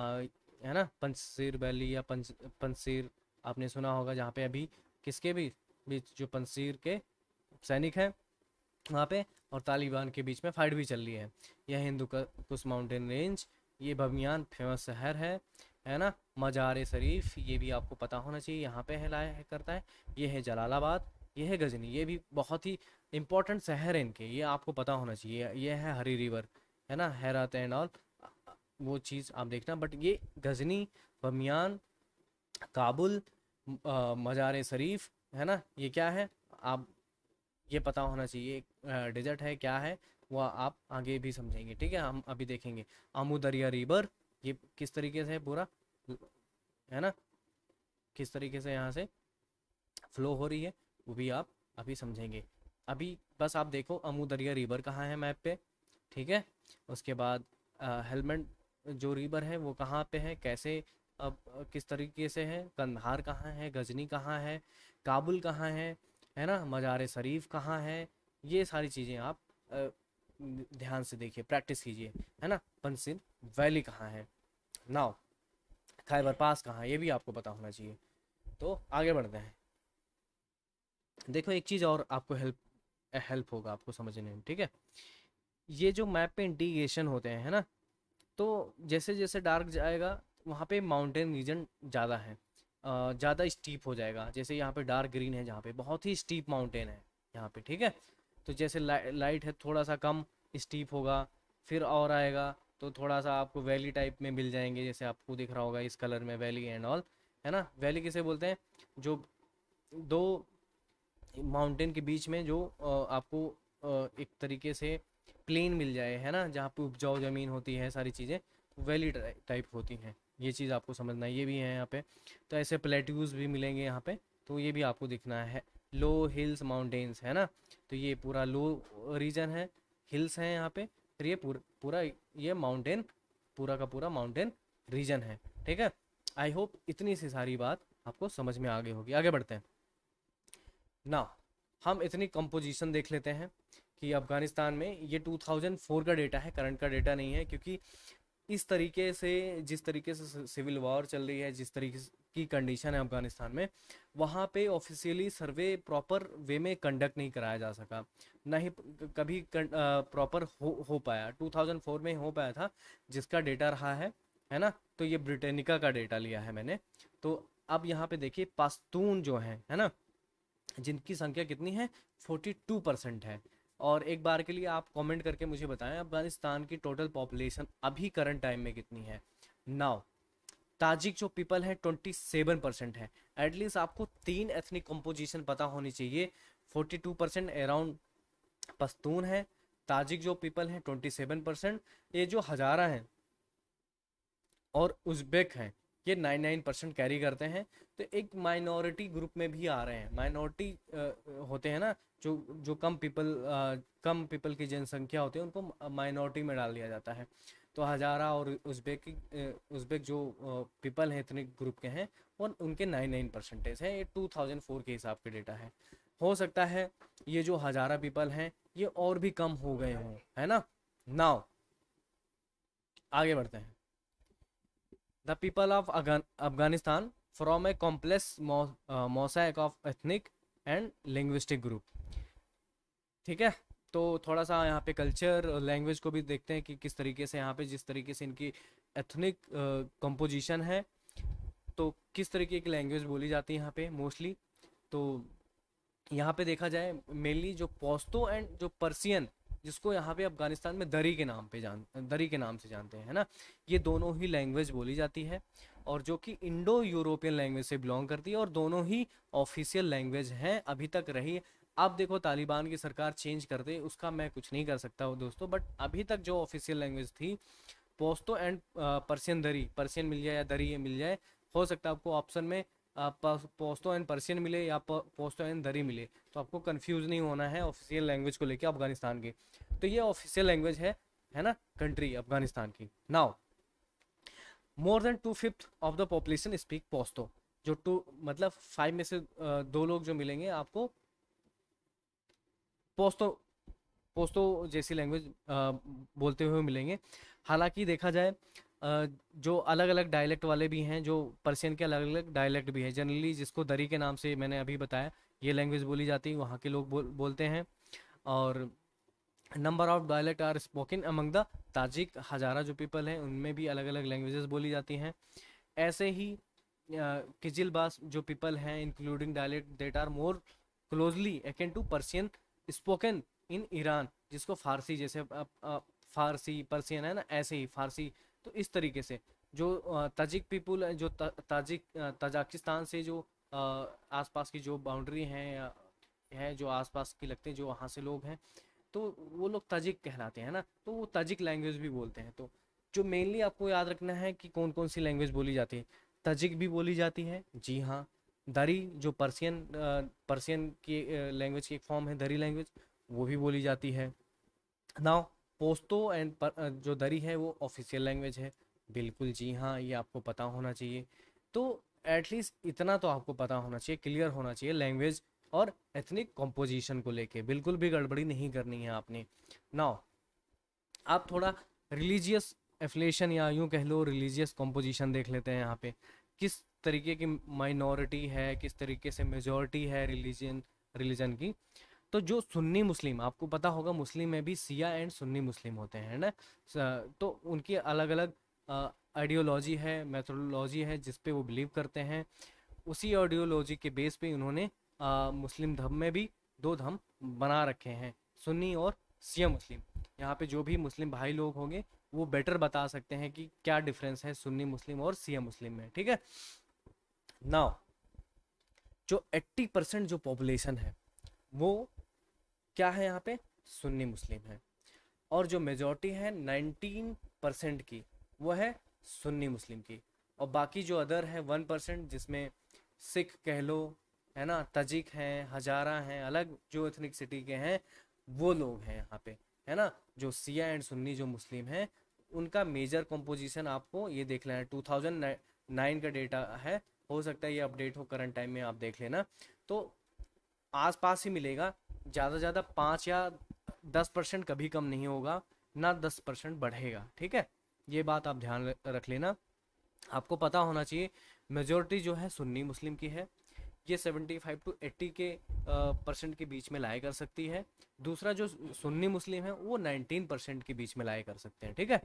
है ना पंसीर वैली या पंज पंसीर आपने सुना होगा जहाँ पे अभी किसके भी बीच जो पंसीर के सैनिक हैं वहाँ पे और तालिबान के बीच में फाइट भी चल रही है यह हिंदू कुश माउंटेन रेंज ये बमियान फेमस शहर है है ना मजार शरीफ ये भी आपको पता होना चाहिए यहाँ पे है लाया करता है ये है जलालाबाद ये है गजनी ये भी बहुत ही इंपॉर्टेंट शहर है इनके ये आपको पता होना चाहिए ये है हरी रिवर है ना हैरात एंड ऑल वो चीज़ आप देखना बट ये गजनी बमियान काबुल मजार शरीफ है ना ये क्या है आप ये पता होना चाहिए डिजर्ट है क्या है वो आप आगे भी समझेंगे ठीक है हम अभी देखेंगे आमोदरिया रिवर ये किस तरीके से पूरा है ना किस तरीके से यहाँ से फ्लो हो रही है वो भी आप अभी समझेंगे अभी बस आप देखो अमूदरिया रिवर कहाँ है मैप पे ठीक है उसके बाद हेलमेट जो रिवर है वो कहाँ पे है कैसे अब किस तरीके से है कंधार कहाँ है गजनी कहाँ है काबुल कहाँ है है ना मज़ार शरीफ कहाँ है ये सारी चीज़ें आप ध्यान से देखिए प्रैक्टिस कीजिए है ना पंसिन वैली कहाँ है नाव खैबर पास कहाँ है ये भी आपको पता होना चाहिए तो आगे बढ़ते हैं देखो एक चीज़ और आपको हेल्प हेल्प होगा आपको समझने में ठीक है ये जो मैप पे इंटीग्रेशन होते हैं है ना तो जैसे जैसे डार्क जाएगा वहाँ पे माउंटेन रीजन ज़्यादा है ज़्यादा स्टीप हो जाएगा जैसे यहाँ पे डार्क ग्रीन है जहाँ पे बहुत ही स्टीप माउंटेन है यहाँ पे ठीक है तो जैसे ला, लाइट है थोड़ा सा कम स्टीप होगा फिर और आएगा तो थोड़ा सा आपको वैली टाइप में मिल जाएंगे जैसे आपको दिख रहा होगा इस कलर में वैली एंड ऑल है ना वैली किसे बोलते हैं जो दो माउंटेन के बीच में जो आपको एक तरीके से प्लेन मिल जाए है ना जहाँ पे उपजाऊ ज़मीन होती है सारी चीज़ें वैली टाइप होती हैं ये चीज़ आपको समझना है ये भी है यहाँ पे तो ऐसे प्लेट्यूज भी मिलेंगे यहाँ पे तो ये भी आपको दिखना है लो हिल्स माउंटेन्स है ना तो ये पूरा लो रीजन है हिल्स हैं यहाँ पे फिर ये पूर, पूरा ये माउंटेन पूरा का पूरा माउंटेन रीजन है ठीक है आई होप इतनी सी सारी बात आपको समझ में आगे होगी आगे बढ़ते हैं ना हम इतनी कंपोजिशन देख लेते हैं कि अफ़गानिस्तान में ये 2004 का डेटा है करंट का डेटा नहीं है क्योंकि इस तरीके से जिस तरीके से सिविल वॉर चल रही है जिस तरीके की कंडीशन है अफगानिस्तान में वहाँ पे ऑफिशियली सर्वे प्रॉपर वे में कंडक्ट नहीं कराया जा सका ना ही कभी प्रॉपर हो हो पाया 2004 में हो पाया था जिसका डेटा रहा है है ना तो ये ब्रिटेनिका का डेटा लिया है मैंने तो अब यहाँ पे देखिए पास्तून जो हैं है ना जिनकी संख्या कितनी है फोर्टी परसेंट है और एक बार के लिए आप कमेंट करके मुझे बताएं अफगानिस्तान की टोटल पॉपुलेशन अभी करंट टाइम में कितनी है नाउ ताजिक जो पीपल है ट्वेंटी सेवन परसेंट है एटलीस्ट आपको तीन एथनिक कंपोजिशन पता होनी चाहिए forty two percent around Pashtun है ताजिक जो पीपल है ट्वेंटी सेवन परसेंट ये जो हजारा हैं और उज्बेक हैं ये 99 परसेंट कैरी करते हैं तो एक माइनॉरिटी ग्रुप में भी आ रहे हैं माइनॉरिटी होते हैं ना जो जो कम पीपल कम पीपल की जनसंख्या होती है उनको माइनॉरिटी में डाल दिया जाता है तो हजारा और उज्बेक उज्बेक जो पीपल हैं इतने ग्रुप के हैं वो उनके नाइन परसेंटेज हैं ये टू थाउजेंड फोर के हिसाब के डेटा है हो सकता है ये जो हजारा पीपल हैं ये और भी कम हो गए हों है ना नाव आगे बढ़ते हैं the people of Afghanistan from a complex mosaic of ethnic and linguistic group ठीक है तो थोड़ा सा यहाँ पे कल्चर लैंग्वेज uh, को भी देखते हैं कि किस तरीके से यहाँ पे जिस तरीके से इनकी एथनिक कंपोजिशन uh, है तो किस तरीके की लैंग्वेज बोली जाती है यहाँ पे मोस्टली तो यहाँ पे देखा जाए मेनली जो पोस्तो एंड जो पर्सियन जिसको यहाँ पे अफगानिस्तान में दरी के नाम पे जान दरी के नाम से जानते हैं है ना ये दोनों ही लैंग्वेज बोली जाती है और जो कि इंडो यूरोपियन लैंग्वेज से बिलोंग करती है और दोनों ही ऑफिशियल लैंग्वेज हैं अभी तक रही अब देखो तालिबान की सरकार चेंज कर दे उसका मैं कुछ नहीं कर सकता हूँ दोस्तों बट अभी तक जो ऑफिशियल लैंग्वेज थी Pashto and Persian Dari Persian मिल जाए या दरी ये मिल जाए हो सकता है आपको ऑप्शन में पोस्तो एंड पर्शियन मिले या पोस्तो एंड दरी मिले तो आपको कन्फ्यूज़ नहीं होना है ऑफिशियल लैंग्वेज को लेकर अफगानिस्तान की तो ये ऑफिशियल लैंग्वेज है है ना कंट्री अफगानिस्तान की now more than two fifth of the population speak Pashto जो टू मतलब फाइव में से दो लोग जो मिलेंगे आपको पोस्तो पोस्तो जैसी लैंग्वेज बोलते हुए मिलेंगे हालांकि देखा जाए जो अलग अलग डायलेक्ट वाले भी हैं जो पर्सियन के अलग अलग डायलेक्ट भी हैं जनरली जिसको दरी के नाम से मैंने अभी बताया ये लैंग्वेज बोली जाती है वहाँ के लोग बोल बोलते हैं और number of dialect are spoken among the Tajik Hazara जो पीपल हैं उनमें भी अलग अलग लैंग्वेजेस बोली जाती हैं ऐसे ही किजिल बास जो पीपल हैं including dialect that are more closely akin to Persian spoken in Iran जिसको फारसी जैसे फारसी पर्सियन है ना ऐसे ही फारसी तो इस तरीके से जो तजिक पीपुल जो ताजिक ताजाकिस्तान से जो आसपास की जो बाउंड्री हैं है जो आसपास की लगते हैं जो वहाँ से लोग हैं तो वो लोग तजिक कहलाते हैं ना तो वो तजिक लैंग्वेज भी बोलते हैं तो जो मेनली आपको याद रखना है कि कौन कौन सी लैंग्वेज बोली जाती है तजिक भी बोली जाती है जी हाँ दरी जो पर्सियन पर्सियन की लैंग्वेज की एक फॉर्म है दरी लैंग्वेज वो भी बोली जाती है नाउ पोस्तो एंड जो दरी है वो ऑफिशियल लैंग्वेज है बिल्कुल जी हाँ ये आपको पता होना चाहिए तो एटलीस्ट इतना तो आपको पता होना चाहिए क्लियर होना चाहिए लैंग्वेज और एथनिक कॉम्पोजिशन को लेके बिल्कुल भी गड़बड़ी नहीं करनी है आपने नाउ आप थोड़ा रिलीजियस एफिलेशन या यूँ कह लो रिलीजियस कॉम्पोजिशन देख लेते हैं यहाँ पे किस तरीके की माइनॉरिटी है किस तरीके से मेजॉरिटी है रिलीजन रिलीजन की तो जो सुन्नी मुस्लिम आपको पता होगा मुस्लिम में भी सिया एंड सुन्नी मुस्लिम होते हैं ना तो उनकी अलग अलग आइडियोलॉजी है मेथोडोलॉजी है जिस पे वो बिलीव करते हैं उसी आइडियोलॉजी के बेस पे उन्होंने आ, मुस्लिम धर्म में भी दो धर्म बना रखे हैं सुन्नी और सिया मुस्लिम यहाँ पे जो भी मुस्लिम भाई लोग होंगे वो बेटर बता सकते हैं कि क्या डिफरेंस है सुन्नी मुस्लिम और सिया मुस्लिम में ठीक है नाउ जो 80 परसेंट जो पॉपुलेशन है वो क्या है यहाँ पे सुन्नी मुस्लिम है और जो मेजोरिटी है 19 परसेंट की वो है सुन्नी मुस्लिम की और बाकी जो अदर है वन परसेंट जिसमें सिख कह लो है ना तजिक हैं हजारा हैं अलग जो एथनिक सिटी के हैं वो लोग हैं यहाँ पे है ना जो सिया एंड सुन्नी जो मुस्लिम हैं उनका मेजर कंपोजिशन आपको ये देख लेना टू थाउजेंड नाइन का डेटा है हो सकता है ये अपडेट हो करंट टाइम में आप देख लेना तो आसपास ही मिलेगा ज़्यादा से ज़्यादा पाँच या दस परसेंट कभी कम नहीं होगा ना दस परसेंट बढ़ेगा ठीक है ये बात आप ध्यान रख लेना आपको पता होना चाहिए मेजोरिटी जो है सुन्नी मुस्लिम की है ये सेवेंटी फाइव टू एट्टी के परसेंट के बीच में लाया कर सकती है दूसरा जो सुन्नी मुस्लिम है वो नाइनटीन परसेंट के बीच में लाया कर सकते हैं ठीक है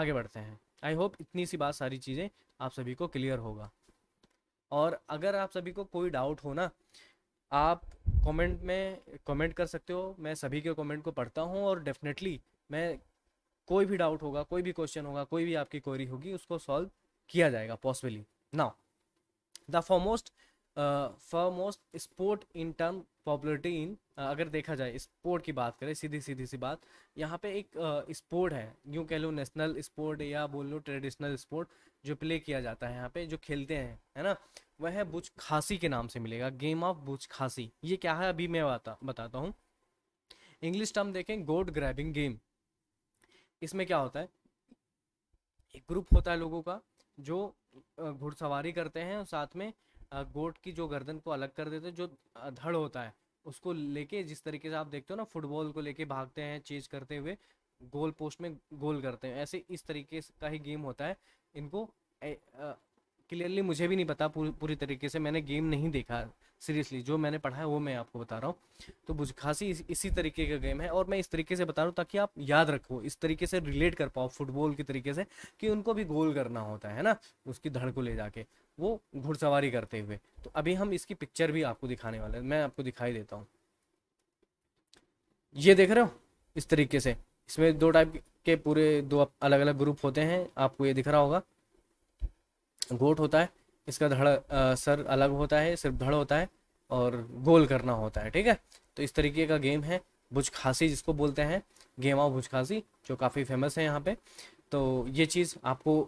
आगे बढ़ते हैं आई होप इतनी सी बात सारी चीज़ें आप सभी को क्लियर होगा और अगर आप सभी को कोई डाउट हो ना आप कमेंट में कमेंट कर सकते हो मैं सभी के कमेंट को पढ़ता हूँ और डेफिनेटली मैं कोई भी डाउट होगा कोई भी क्वेश्चन होगा कोई भी आपकी क्वेरी होगी उसको सॉल्व किया जाएगा possibly now the foremost foremost sport in term popularity in अगर देखा जाए स्पोर्ट की बात करें सीधी सीधी सी बात यहाँ पे एक स्पोर्ट है यूँ कह लो नेशनल स्पोर्ट या बोल लो ट्रेडिशनल स्पोर्ट जो प्ले किया जाता है यहाँ पे जो खेलते हैं है ना वह है बुच खासी के नाम से मिलेगा गेम ऑफ बुज खासी ये क्या है अभी मैं बता बताता हूँ इंग्लिश टर्म देखें गोड ग्रैबिंग गेम इसमें क्या होता है एक ग्रुप होता है लोगों का जो घुड़सवारी करते हैं और साथ में गोट की जो गर्दन को अलग कर देते हैं जो धड़ होता है उसको लेके जिस तरीके से आप देखते हो ना फुटबॉल को लेके भागते हैं चेज करते हुए गोल पोस्ट में गोल करते हैं ऐसे इस तरीके का ही गेम होता है इनको क्लियरली मुझे भी नहीं पता पूरी पूरी तरीके से मैंने गेम नहीं देखा सीरियसली जो मैंने पढ़ा है वो मैं आपको बता रहा हूँ तो बुझ खासी इस, इसी तरीके का गेम है और मैं इस तरीके से बता रहा हूँ ताकि आप याद रखो इस तरीके से रिलेट कर पाओ फुटबॉल के तरीके से कि उनको भी गोल करना होता है ना उसकी धड़ को ले जाके वो घुड़सवारी करते हुए तो अभी हम इसकी पिक्चर भी आपको दिखाने वाले मैं आपको दिखाई देता हूँ ये देख रहे हो इस तरीके से इसमें दो टाइप के पूरे दो अलग अलग ग्रुप होते हैं आपको ये दिख रहा होगा गोट होता है इसका धड़ सर अलग होता है सिर्फ धड़ होता है और गोल करना होता है ठीक है तो इस तरीके का गेम है भुज खासी जिसको बोलते हैं गेम ऑफ भुज खासी जो काफ़ी फेमस है यहाँ पे तो ये चीज़ आपको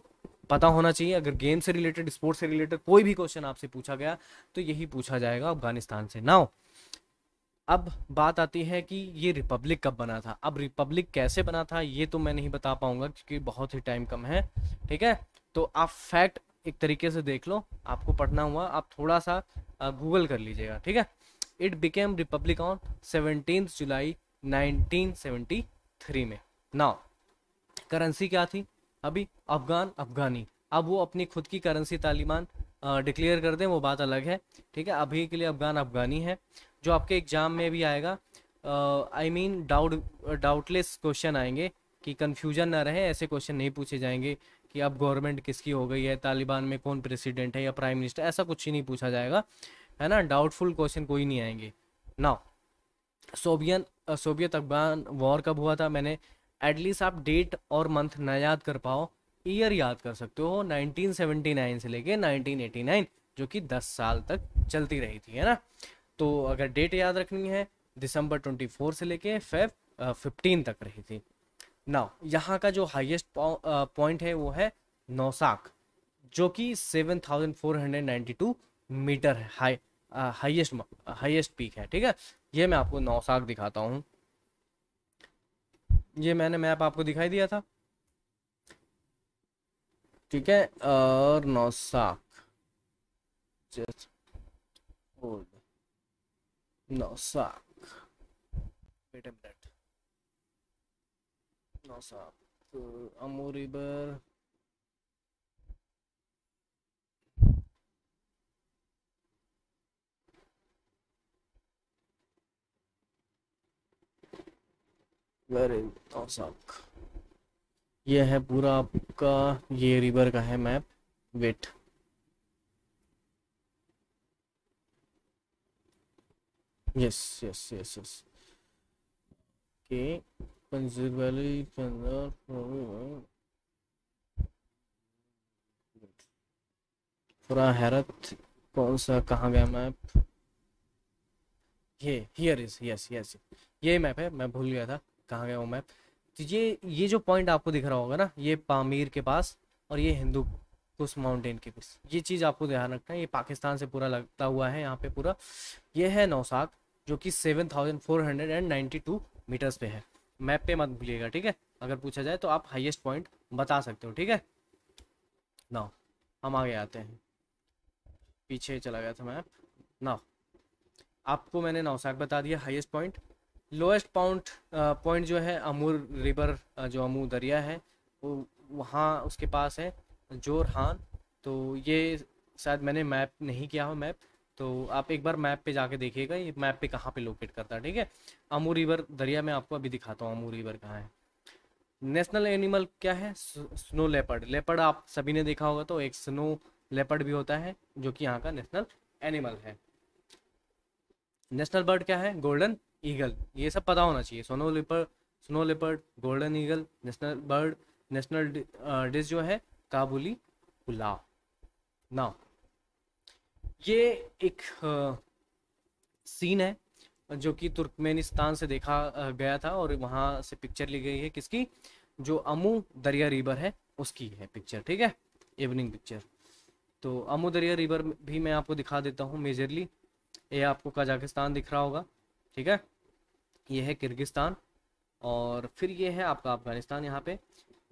पता होना चाहिए अगर गेम से रिलेटेड स्पोर्ट्स से रिलेटेड कोई भी क्वेश्चन आपसे पूछा गया तो यही पूछा जाएगा अफगानिस्तान से नाउ अब बात आती है कि ये रिपब्लिक कब बना था अब रिपब्लिक कैसे बना था ये तो मैं नहीं बता पाऊंगा क्योंकि बहुत ही टाइम कम है ठीक है तो आप फैक्ट एक तरीके से देख लो आपको पढ़ना हुआ आप थोड़ा सा गूगल कर लीजिएगा ठीक है it became republic on seventeen July 1973 में नाउ करेंसी क्या थी अभी अफगान अफगानी अब वो अपनी खुद की करेंसी तालिबान डिक्लेयर कर दें वो बात अलग है ठीक है अभी के लिए अफगान अफगानी है जो आपके एग्जाम में भी आएगा I mean doubt doubtless question आएंगे कि कन्फ्यूजन ना रहे ऐसे क्वेश्चन नहीं पूछे जाएंगे कि अब गवर्नमेंट किसकी हो गई है तालिबान में कौन प्रेसिडेंट है या प्राइम मिनिस्टर ऐसा कुछ ही नहीं पूछा जाएगा है ना डाउटफुल क्वेश्चन कोई नहीं आएंगे ना सोवियन सोवियत अफगान वॉर कब हुआ था मैंने एटलीस्ट आप डेट और मंथ ना याद कर पाओ ईयर याद कर सकते हो 1979 से लेके 1989 जो कि 10 साल तक चलती रही थी है ना तो अगर डेट याद रखनी है दिसंबर 24 से लेके फेब फिफ्टीन uh, तक रही थी नाउ यहाँ का जो हाईएस्ट पॉइंट uh, है वो है नौसाक जो कि 7492 मीटर है हाई हाईएस्ट हाईएस्ट पीक है ठीक है ये मैं आपको नौसाक दिखाता हूँ ये मैंने मैप आपको दिखाई दिया था ठीक है और नौसाक नौसाक No sap. So Amu River. Where है पूरा आपका ये रिवर का है map wait yes yes yes yes okay Pensil पूरा हैरत कौन सा कहाँ गया मैप ये हियर इज यस यस ये मैप है मैं भूल गया था कहाँ गया वो मैप तो ये ये जो पॉइंट आपको दिख रहा होगा ना ये पामीर के पास और ये हिंदू कुछ माउंटेन के पास ये चीज़ आपको ध्यान रखना है ये पाकिस्तान से पूरा लगता हुआ है यहाँ पे पूरा ये है नौसाक जो कि seven thousand four hundred and ninety two meters पे है मैप पे मत भूलिएगा ठीक है अगर पूछा जाए तो आप हाईएस्ट पॉइंट बता सकते हो ठीक है ना हम आगे आते हैं पीछे चला गया था मैप ना आपको मैंने नौसाक बता दिया highest point lowest point point जो है अमूर रिवर जो अमूर दरिया है वो वहाँ उसके पास है जोरहान तो ये शायद मैंने मैप नहीं किया हो मैप तो आप एक बार मैप पे जाके देखिएगा ये मैप पे कहाँ पे लोकेट करता है ठीक है अमू रिवर दरिया में आपको अभी दिखाता हूँ अमू रिवर कहाँ है नेशनल एनिमल क्या है स्नो लेपर्ड लेपर्ड आप सभी ने देखा होगा तो एक स्नो लेपर्ड भी होता है जो कि यहाँ का नेशनल एनिमल है नेशनल बर्ड क्या है गोल्डन ईगल ये सब पता होना चाहिए snow leopard snow leopard golden eagle national bird national dish जो है काबुली पुलाव नाउ ये एक सीन है जो कि तुर्कमेनिस्तान से देखा गया था और वहाँ से पिक्चर ली गई है किसकी जो अमू दरिया रिवर है उसकी है पिक्चर ठीक है इवनिंग पिक्चर तो अमू दरिया रिवर भी मैं आपको दिखा देता हूँ मेजरली ये आपको कजाकिस्तान दिख रहा होगा ठीक है ये है किर्गिस्तान और फिर ये है आपका अफगानिस्तान यहाँ पे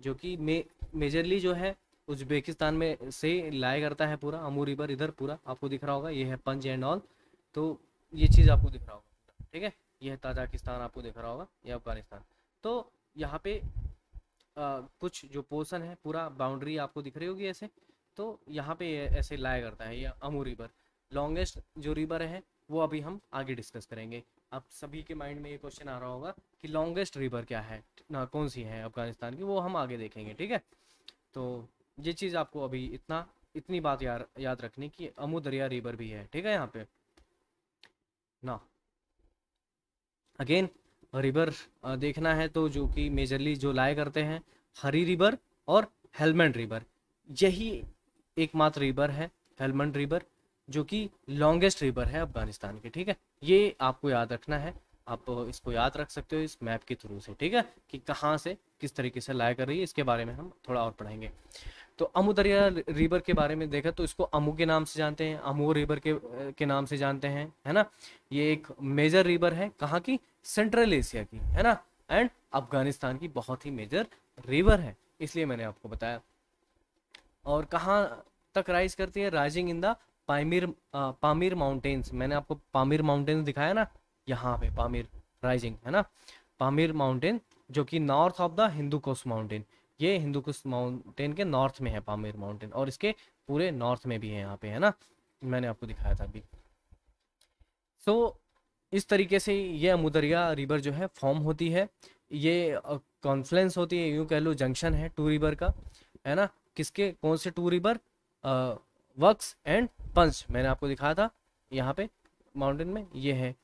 जो कि मे मेजरली जो है उज्बेकिस्तान में से लाया करता है पूरा अमू रिवर इधर पूरा आपको दिख रहा होगा ये है पंच एंड ऑल तो ये चीज़ आपको दिख रहा होगा ठीक है यह है ताजाकिस्तान आपको दिख रहा होगा ये अफगानिस्तान तो यहाँ पे आ, कुछ जो पोर्सन है पूरा बाउंड्री आपको दिख रही होगी ऐसे तो यहाँ पे ऐसे लाया करता है ये अमू रिवर लॉन्गेस्ट जो रिवर है वो अभी हम आगे डिस्कस करेंगे अब सभी के माइंड में ये क्वेश्चन आ रहा होगा कि लॉन्गेस्ट रिवर क्या है ना कौन सी है अफगानिस्तान की वो हम आगे देखेंगे ठीक है तो ये चीज़ आपको अभी इतना इतनी बात यार याद रखनी कि अमू दरिया रिवर भी है ठीक है यहाँ पे ना अगेन रिवर देखना है तो जो कि मेजरली जो लाए करते हैं हरी रिवर और हेलमेंट रिवर यही एकमात्र रिवर है हेलमेंट रिवर जो कि लॉन्गेस्ट रिवर है अफगानिस्तान के ठीक है ये आपको याद रखना है आप इसको याद रख सकते हो इस मैप के थ्रू से ठीक है कि कहाँ से किस तरीके से लाया कर रही है इसके बारे में हम थोड़ा और पढ़ेंगे तो अमू दरिया रिवर के बारे में देखा तो इसको अमू के नाम से जानते हैं अमू रिवर के के नाम से जानते हैं है ना ये एक मेजर रिवर है कहाँ की सेंट्रल एशिया की है ना एंड अफगानिस्तान की बहुत ही मेजर रिवर है इसलिए मैंने आपको बताया और कहाँ तक राइज करती है rising in the Pamir Pamir mountains मैंने आपको पामिर माउंटेन्स दिखाया ना यहाँ पे पामीर राइजिंग है ना पामिर माउंटेन जो कि north of the Hindu Kush mountain ये हिंदूकुश माउंटेन के नॉर्थ में है पामेर माउंटेन और इसके पूरे नॉर्थ में भी है यहाँ पे है ना मैंने आपको दिखाया था अभी सो so, इस तरीके से ये अमुदरिया रिवर जो है फॉर्म होती है ये कॉन्फ्लेंस होती है यूँ कह लो जंक्शन है टू रिवर का है ना किसके कौन से two river Vakhsh and Panj मैंने आपको दिखाया था यहाँ पे माउंटेन में ये है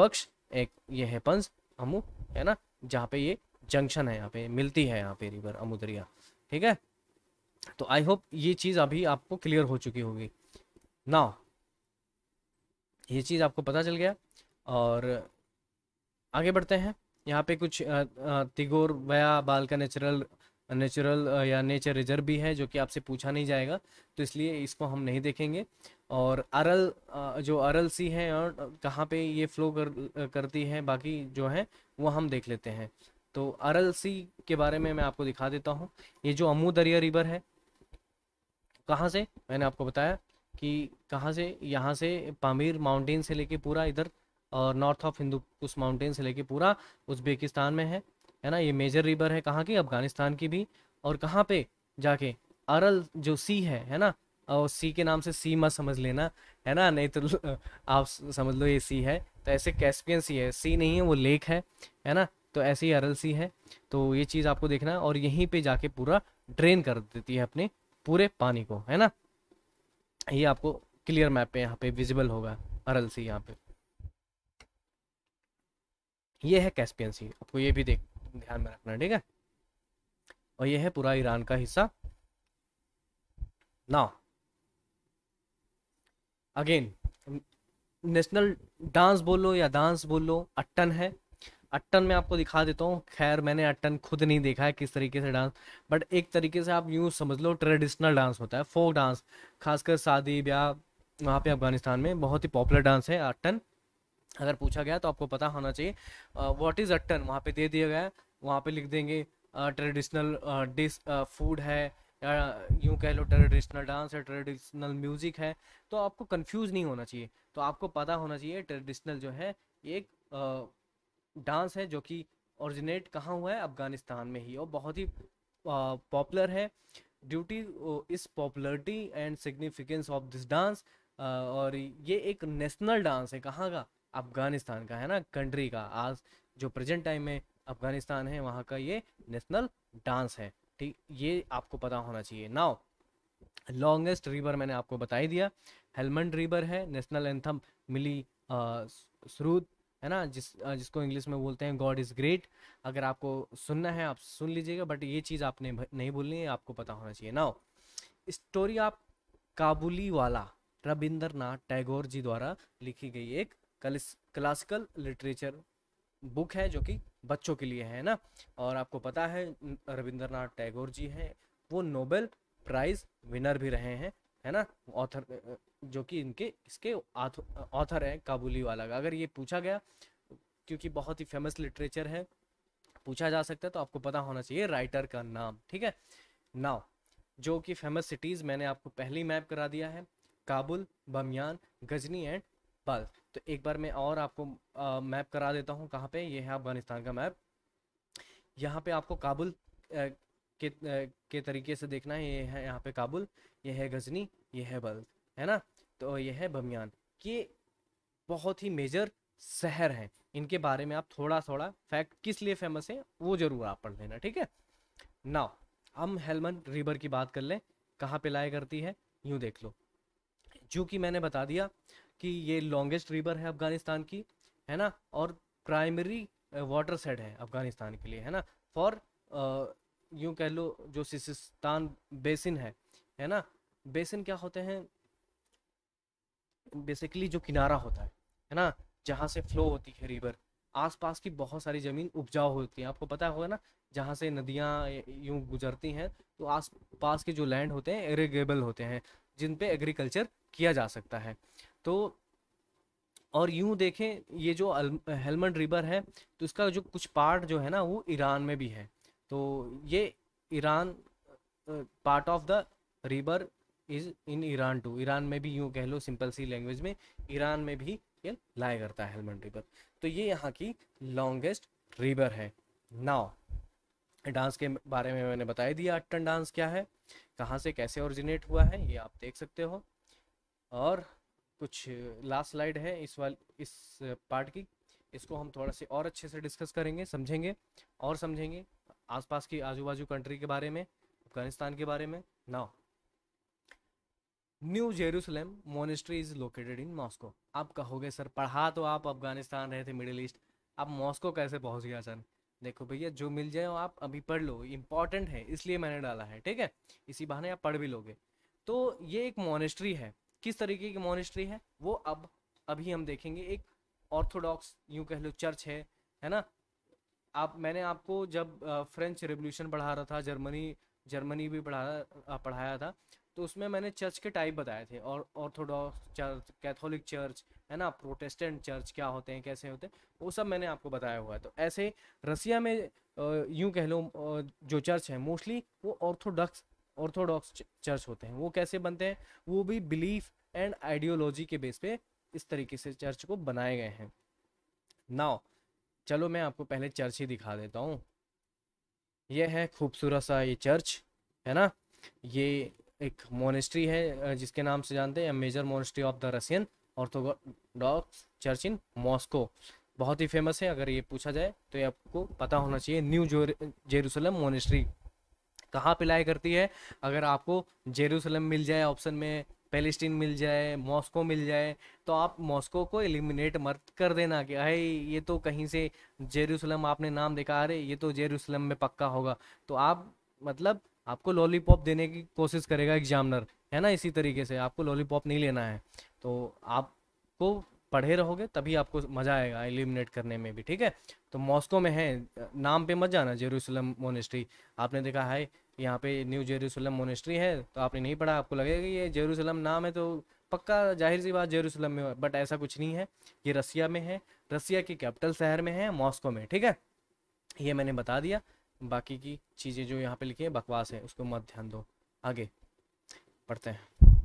वक्स एक ये है पंच अमु है ना जहाँ पे ये जंक्शन है यहाँ पे मिलती है यहाँ पे रिवर अमुदरिया ठीक है तो आई होप ये चीज़ अभी आपको क्लियर हो चुकी होगी ना ये चीज़ आपको पता चल गया और आगे बढ़ते हैं यहाँ पे कुछ तिगोर वया बाल का नेचुरल नेचुरल या नेचर रिजर्व भी है जो कि आपसे पूछा नहीं जाएगा तो इसलिए इसको हम नहीं देखेंगे और अरल जो अरल सी है और कहाँ पे ये फ्लो कर करती है बाकी जो है वो हम देख लेते हैं तो अरल सी के बारे में मैं आपको दिखा देता हूँ ये जो अमू दरिया रिवर है कहाँ से मैंने आपको बताया कि कहाँ से यहाँ से पामीर माउंटेन से लेके पूरा इधर और नॉर्थ ऑफ हिंदू उस माउंटेन से लेके पूरा उज्बेकिस्तान में है है ना ये मेजर रिवर है कहाँ की अफगानिस्तान की भी और कहाँ पे जाके अरल जो सी है है ना और सी के नाम से सी मत समझ लेना है ना नहीं तो आप समझ लो ये सी है तो ऐसे कैस्पियन सी है सी नहीं है वो लेक है है ना तो ऐसे ही आर है तो ये चीज़ आपको देखना और यहीं पर जाके पूरा ड्रेन कर देती है अपने पूरे पानी को है ना ये आपको क्लियर मैप पे यहाँ पे विजिबल होगा अरल सी यहाँ पे ये है कैस्पियन सी आपको ये भी देख ध्यान में रखना ठीक है और ये है पूरा ईरान का हिस्सा ना अगेन नेशनल डांस बोलो या डांस बोलो अट्टन है अट्टन में आपको दिखा देता हूँ खैर मैंने अट्टन खुद नहीं देखा है किस तरीके से डांस बट एक तरीके से आप यूँ समझ लो ट्रेडिशनल डांस होता है फोक डांस खासकर शादी ब्याह वहाँ पे अफगानिस्तान में बहुत ही पॉपुलर डांस है अट्टन अगर पूछा गया तो आपको पता होना चाहिए वॉट इज़ अट्टन वहाँ पे दे दिया गया है वहाँ पे लिख देंगे ट्रेडिशनल डिश फूड है या यूँ कह लो ट्रेडिशनल डांस है ट्रेडिशनल म्यूज़िक है तो आपको कंफ्यूज नहीं होना चाहिए तो आपको पता होना चाहिए ट्रेडिशनल जो है एक डांस है जो कि ओरिजिनेट कहाँ हुआ है अफगानिस्तान में ही और बहुत ही पॉपुलर है ड्यूटी इस popularity and significance of this dance और ये एक नेशनल डांस है कहाँ का अफगानिस्तान का है ना कंट्री का आज जो प्रेजेंट टाइम में अफगानिस्तान है वहाँ का ये नेशनल डांस है ठीक ये आपको पता होना चाहिए नाउ लॉन्गेस्ट रिवर मैंने आपको बता ही दिया हेलमंड रिवर है नेशनल एंथम मिली श्रूत है ना जिस जिसको इंग्लिश में बोलते हैं गॉड इज़ ग्रेट अगर आपको सुनना है आप सुन लीजिएगा बट ये चीज़ आपने नहीं भूलनी है आपको पता होना चाहिए ना स्टोरी आप काबुली वाला नाथ टैगोर जी द्वारा लिखी गई एक क्लासिकल लिटरेचर बुक है जो कि बच्चों के लिए है ना और आपको पता है रविंद्रनाथ टैगोर जी हैं वो नोबेल प्राइज विनर भी रहे हैं है ना ऑथर जो कि इनके इसके ऑथर हैं काबुली वाला का अगर ये पूछा गया क्योंकि बहुत ही फेमस लिटरेचर है पूछा जा सकता है तो आपको पता होना चाहिए राइटर का नाम ठीक है नाव जो कि फेमस सिटीज़ मैंने आपको पहली मैप करा दिया है काबुल बमियान गजनी एंड बल तो एक बार मैं और आपको आ, मैप करा देता हूँ कहाँ पे ये है अफगानिस्तान का मैप यहाँ पे आपको काबुल के के तरीके से देखना है ये है यहाँ पे काबुल ये है गजनी ये है बल्द है ना तो ये है बमियान ये बहुत ही मेजर शहर हैं इनके बारे में आप थोड़ा थोड़ा फैक्ट किस लिए फेमस है वो जरूर आप पढ़ लेना ठीक है नाउ हम हेलमन रिवर की बात कर लें कहाँ पे लाया करती है यूँ देख लो जो कि मैंने बता दिया कि ये लॉन्गेस्ट रिवर है अफगानिस्तान की है ना और प्राइमरी वाटर सेट है अफगानिस्तान के लिए है ना फॉर यूं कह लो जो सिस्तान बेसिन है है ना बेसिन क्या होते हैं बेसिकली जो किनारा होता है है ना जहाँ से फ्लो होती है रिवर आसपास की बहुत सारी ज़मीन उपजाऊ होती है आपको पता होगा ना जहाँ से नदियाँ यूँ गुजरती हैं तो आस पास के जो लैंड होते हैं एरेगेबल होते हैं जिन पे एग्रीकल्चर किया जा सकता है तो और यूँ देखें ये जो हेलमंड रिवर है तो इसका जो कुछ पार्ट जो है ना वो ईरान में भी है तो ये Iran part of the river is in Iran too Iran में भी यूँ कह लो सिंपल सी लैंग्वेज में ईरान में भी ये लाया करता है हेलमंड रिवर तो ये यहाँ की लॉन्गेस्ट रिवर है नाव डांस के बारे में मैंने बता दिया अट्टन डांस क्या है कहाँ से कैसे ओरिजिनेट हुआ है ये आप देख सकते हो और कुछ लास्ट स्लाइड है इस वाल इस पार्ट की इसको हम थोड़ा से और अच्छे से डिस्कस करेंगे समझेंगे और समझेंगे आसपास की आजू बाजू कंट्री के बारे में अफगानिस्तान के बारे में now New Jerusalem monastery is located in Moscow आप कहोगे सर पढ़ा तो आप अफगानिस्तान रहे थे मिडिल ईस्ट आप मॉस्को कैसे पहुंच गया सर देखो भैया जो मिल जाए आप अभी पढ़ लो इम्पॉर्टेंट है इसलिए मैंने डाला है ठीक है इसी बहाने आप पढ़ भी लोगे तो ये एक मोनिस्ट्री है किस तरीके की मोनिस्ट्री है वो अब अभी हम देखेंगे एक ऑर्थोडॉक्स यूँ कह लो चर्च है है ना आप मैंने आपको जब फ्रेंच रेवोल्यूशन पढ़ा रहा था जर्मनी जर्मनी भी पढ़ा पढ़ाया था तो उसमें मैंने चर्च के टाइप बताए थे और ऑर्थोडॉक्स चर्च कैथोलिक चर्च है ना प्रोटेस्टेंट चर्च क्या होते हैं कैसे होते हैं वो सब मैंने आपको बताया हुआ है तो ऐसे रसिया में यूँ कह लो जो चर्च है मोस्टली वो ऑर्थोडॉक्स ऑर्थोडॉक्स चर्च होते हैं वो कैसे बनते हैं वो भी बिलीफ एंड आइडियोलॉजी के बेस पे इस तरीके से चर्च को बनाए गए हैं नाउ चलो मैं आपको पहले चर्च ही दिखा देता हूँ यह है खूबसूरत सा ये चर्च है ना ये एक मोनेस्ट्री है जिसके नाम से जानते हैं major monastery of the Russian Orthodox church in Moscow बहुत ही फेमस है अगर ये पूछा जाए तो ये आपको पता होना चाहिए न्यू जेरूसलम मोनेस्ट्री कहाँ पिलाई करती है अगर आपको जेरूसलम मिल जाए ऑप्शन में पैलेस्टीन मिल जाए मॉस्को मिल जाए तो आप मॉस्को को एलिमिनेट मत कर देना कि अरे ये तो कहीं से जेरूसलम आपने नाम देखा अरे ये तो जेरूसलम में पक्का होगा तो आप मतलब आपको लॉलीपॉप देने की कोशिश करेगा एग्जामिनर है ना इसी तरीके से आपको लॉलीपॉप नहीं लेना है तो आपको पढ़े रहोगे तभी आपको मज़ा आएगा एलिमिनेट करने में भी ठीक है तो मॉस्को में है नाम पे मत जाना जेरूसलम मोनिस्ट्री आपने देखा है यहाँ पे न्यू जेरूसलम मोनेस्ट्री है तो आपने नहीं पढ़ा आपको लगेगा कि ये जेरूसलम नाम है तो पक्का जाहिर सी बात जेरूसलम में बट ऐसा कुछ नहीं है ये रसिया में है रसिया के कैपिटल शहर में है मॉस्को में ठीक है ये मैंने बता दिया बाकी की चीज़ें जो यहाँ पे लिखी है बकवास है उसको मत ध्यान दो आगे पढ़ते हैं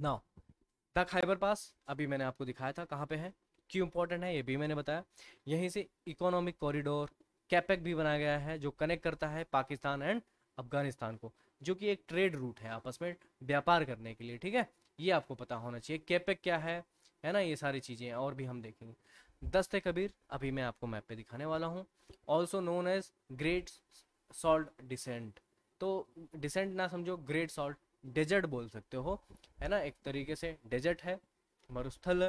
नाउ द खाइबर पास अभी मैंने आपको दिखाया था कहाँ पे है क्यों इंपॉर्टेंट है ये भी मैंने बताया यहीं से इकोनॉमिक कॉरिडोर कैपेक भी बनाया गया है जो कनेक्ट करता है पाकिस्तान एंड अफगानिस्तान को जो कि एक ट्रेड रूट है आपस में व्यापार करने के लिए ठीक है ये आपको पता होना चाहिए कैपेक क्या है है ना ये सारी चीज़ें और भी हम देखेंगे दस्त कबीर अभी मैं आपको मैप पे दिखाने वाला हूँ also known as great salt desert तो डिसेंट ना समझो ग्रेट सॉल्ट डेजर्ट बोल सकते हो है ना एक तरीके से डेजर्ट है मरुस्थल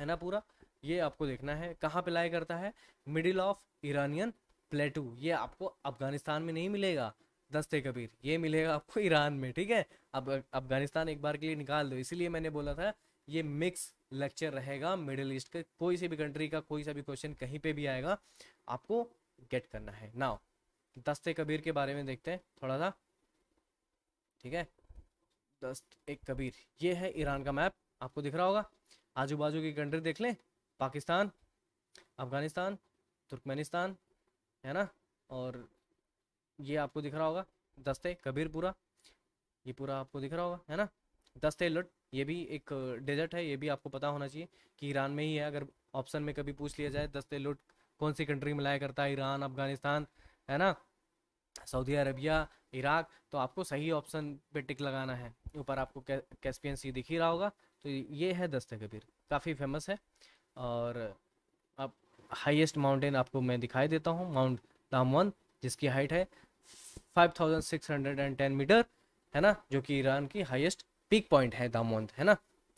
है ना पूरा ये आपको देखना है कहाँ पे लाई करता है मिडिल ऑफ ईरानियन प्लेटू ये आपको अफगानिस्तान में नहीं मिलेगा दस्ते कबीर ये मिलेगा आपको ईरान में ठीक है अब अफगानिस्तान एक बार के लिए निकाल दो इसीलिए मैंने बोला था ये मिक्स लेक्चर रहेगा मिडिल ईस्ट का कोई से भी कंट्री का कोई सा भी क्वेश्चन कहीं पे भी आएगा आपको गेट करना है नाउ दस्ते कबीर के बारे में देखते हैं थोड़ा सा ठीक है दस्त एक कबीर ये है ईरान का मैप आपको दिख रहा होगा आजू बाजू की कंट्री देख लें पाकिस्तान अफ़गानिस्तान तुर्कमेनिस्तान है ना और ये आपको दिख रहा होगा दस्ते कबीरपुरा ये पूरा आपको दिख रहा होगा है ना दस्ते लुट ये भी एक डेजर्ट है ये भी आपको पता होना चाहिए कि ईरान में ही है अगर ऑप्शन में कभी पूछ लिया जाए दस्ते लुट कौन सी कंट्री में लाया करता है ईरान अफगानिस्तान है ना सऊदी अरबिया इराक तो आपको सही ऑप्शन पे टिक लगाना है ऊपर आपको कैस्पियन सी दिख ही रहा होगा तो ये है दस्ते कबीर काफ़ी फेमस है और अब हाईएस्ट माउंटेन आपको मैं दिखाई देता हूँ माउंट दामवन जिसकी हाइट है 5610 मीटर है ना जो कि ईरान की हाईएस्ट पीक पॉइंट है दामवंत है ना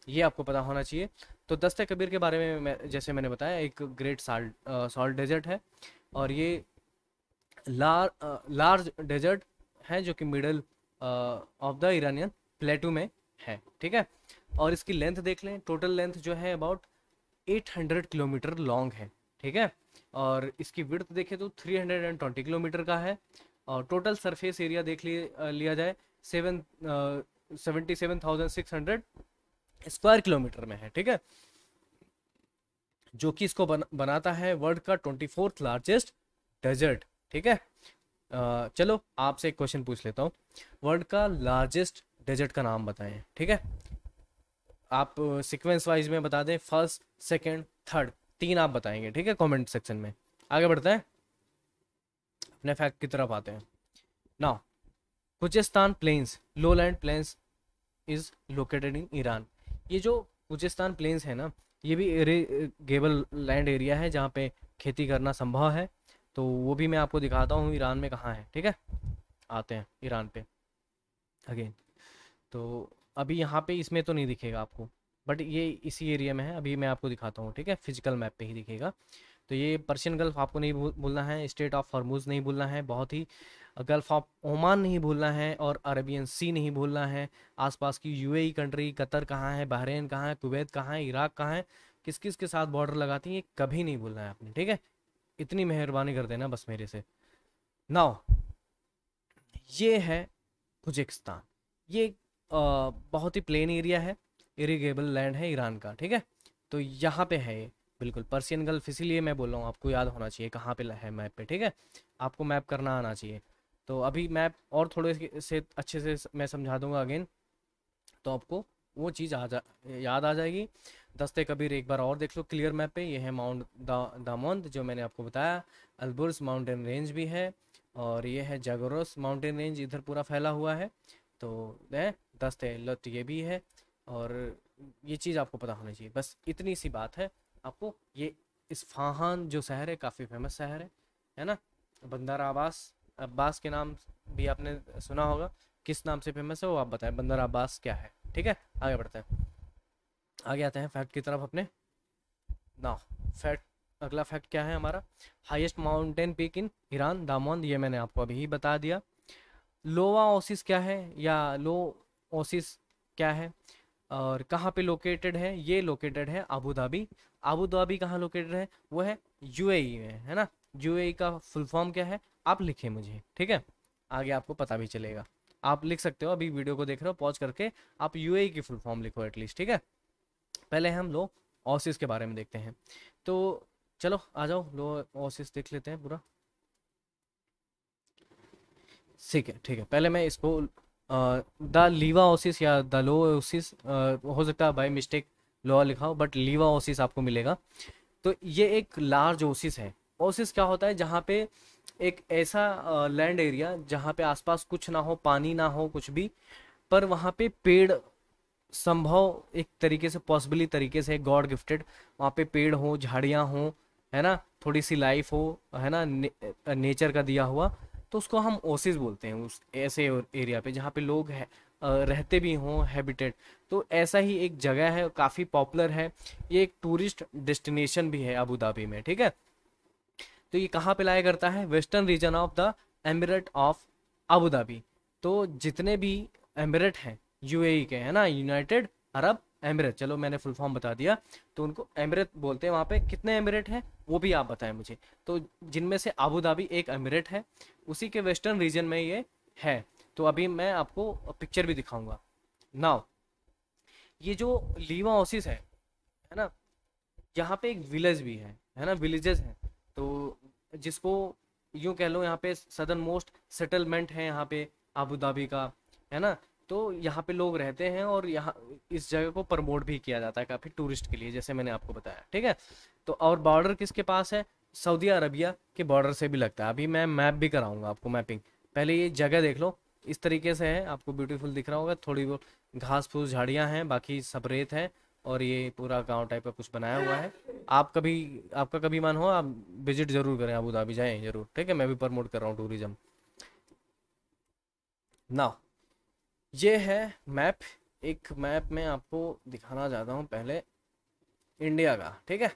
ये आपको पता होना चाहिए तो दस्ते कबीर के बारे में मैं, जैसे मैंने बताया एक ग्रेट साल्ट सॉल्ट डेजर्ट है और ये लार, आ, लार्ज डेजर्ट है जो कि middle of the Iranian plateau में है ठीक है और इसकी लेंथ देख लें टोटल लेंथ जो है अबाउट 800 किलोमीटर लॉन्ग है ठीक है और इसकी विर्थ देखें तो 320 किलोमीटर का है और टोटल सरफेस एरिया देख लिया लिया जाए सेवन सेवेंटी स्क्वायर किलोमीटर में है ठीक है जो कि इसको बन, बनाता है वर्ल्ड का ट्वेंटी फोर्थ लार्जेस्ट डेजर्ट ठीक है आ, चलो आपसे एक क्वेश्चन पूछ लेता हूँ वर्ल्ड का लार्जेस्ट डेजर्ट का नाम बताएं ठीक है आप सिक्वेंस वाइज में बता दें फर्स्ट सेकंड थर्ड तीन आप बताएंगे ठीक है कमेंट सेक्शन में आगे बढ़ते हैं अपने फैक्ट की तरफ आते हैं ना Khuzestan plains low land plains is located in Iran ये जो कुचेस्तान प्लेन्स है ना ये भी गेबल लैंड एरिया है जहाँ पे खेती करना संभव है तो वो भी मैं आपको दिखाता हूँ ईरान में कहाँ है ठीक है आते हैं ईरान पे अगेन तो अभी यहाँ पे इसमें तो नहीं दिखेगा आपको बट ये इसी एरिया में है अभी मैं आपको दिखाता हूँ ठीक है फिजिकल मैप पे ही दिखेगा तो ये पर्शियन गल्फ आपको नहीं भूलना है स्टेट ऑफ हरमूज नहीं भूलना है बहुत ही गल्फ ऑफ ओमान नहीं भूलना है और अरेबियन सी नहीं भूलना है आसपास की यूएई कंट्री e कतर कहाँ है बहरेन कहाँ है कुवैत कहाँ है इराक कहाँ है किस किस के साथ बॉर्डर लगाती है ये कभी नहीं भूलना है आपने ठीक है इतनी मेहरबानी कर देना बस मेरे से नाव ये है तुजिकस्तान ये बहुत ही प्लेन एरिया है इरीगेबल लैंड है ईरान का ठीक है तो यहाँ पे है ये बिल्कुल पर्सियन गल्फ इसीलिए मैं बोल रहा हूँ आपको याद होना चाहिए कहाँ पे है मैप पे ठीक है आपको मैप करना आना चाहिए तो अभी मैप और थोड़े से अच्छे से मैं समझा दूंगा अगेन तो आपको वो चीज़ आ जा याद आ जाएगी दस्ते कबीर एक बार और देख लो क्लियर मैप पे ये है माउंट दामोंद जो मैंने आपको बताया अलबुर्स माउंटेन रेंज भी है और ये है जगरोस माउंटेन रेंज इधर पूरा फैला हुआ है तो दस्त है लत ये भी है और ये चीज़ आपको पता होना चाहिए बस इतनी सी बात है आपको ये फाहान जो शहर है काफ़ी फेमस शहर है है ना बंदर आबास अब्बास के नाम भी आपने सुना होगा किस नाम से फेमस है वो आप बताएं बंदर अब्बास क्या है ठीक है आगे बढ़ते हैं आगे आते हैं फैक्ट की तरफ अपने ना फैक्ट अगला फैक्ट क्या है हमारा highest mountain peak in Iran Damavand ये मैंने आपको अभी ही बता दिया लोवा ओसिस क्या है या लो ओसिस क्या है और कहाँ पे लोकेटेड है ये लोकेटेड है अबू धाबी अबू धाबी कहाँ लोकेटेड है वो है यूएई e में है ना यूएई e का फुल फॉर्म क्या है आप लिखें मुझे ठीक है आगे आपको पता भी चलेगा आप लिख सकते हो अभी वीडियो को देख रहे हो पॉज करके आप यूएई e की फुल फॉर्म लिखो एटलीस्ट ठीक है पहले हम लोग ऑसिस के बारे में देखते हैं तो चलो आ जाओ लो ऑसिस देख लेते हैं पूरा ठीक है ठीक है पहले मैं इसको द लीवा ओसिस या द लो ओसिस हो सकता है बाई मिस्टेक लोअर लिखा हो बट लीवा ओसिस आपको मिलेगा तो ये एक लार्ज ओसिस है ओसिस क्या होता है जहाँ पे एक ऐसा लैंड एरिया जहाँ पे आसपास कुछ ना हो पानी ना हो कुछ भी पर वहाँ पे पेड़ संभव एक तरीके से पॉसिबली तरीके से गॉड गिफ्टेड वहाँ पे पेड़ हो झाड़ियाँ हो है ना थोड़ी सी लाइफ हो है ना ने, नेचर का दिया हुआ तो उसको हम ओसिस बोलते हैं उस ऐसे एरिया पे जहाँ पे लोग है, रहते भी हों हैबिटेट तो ऐसा ही एक जगह है काफ़ी पॉपुलर है ये एक टूरिस्ट डेस्टिनेशन भी है अबू धाबी में ठीक है तो ये कहाँ पे लाया करता है western region of the emirate of Abu Dhabi तो जितने भी एमिरेट हैं यूएई e के है ना यूनाइटेड अरब एमरेट चलो मैंने फुल फॉर्म बता दिया तो उनको एमरेट बोलते हैं वहाँ पे कितने एमरेट हैं वो भी आप बताएं मुझे तो जिनमें से आबू धाबी एक एमरेट है उसी के वेस्टर्न रीजन में ये है तो अभी मैं आपको पिक्चर भी दिखाऊंगा नाव ये जो लीवा ऑसिस है है ना यहाँ पे एक विलेज भी है है ना विलेजेस हैं तो जिसको यूँ कह लो यहाँ पे सदन मोस्ट सेटलमेंट है यहाँ पे आबू धाबी का है ना तो यहाँ पे लोग रहते हैं और यहाँ इस जगह को प्रमोट भी किया जाता है काफ़ी टूरिस्ट के लिए जैसे मैंने आपको बताया ठीक है तो और बॉर्डर किसके पास है सऊदी अरबिया के बॉर्डर से भी लगता है अभी मैं मैप भी कराऊंगा आपको मैपिंग पहले ये जगह देख लो इस तरीके से है आपको ब्यूटीफुल दिख रहा होगा थोड़ी बहुत घास फूस झाड़ियाँ हैं बाकी सब रेत है और ये पूरा गांव टाइप का कुछ बनाया हुआ है आप कभी आपका कभी मन हो आप विजिट जरूर करें अबू धाबी जाए जरूर ठीक है मैं भी प्रमोट कर रहा हूँ टूरिज्म ना ये है मैप एक मैप में आपको दिखाना चाहता हूँ पहले इंडिया का ठीक है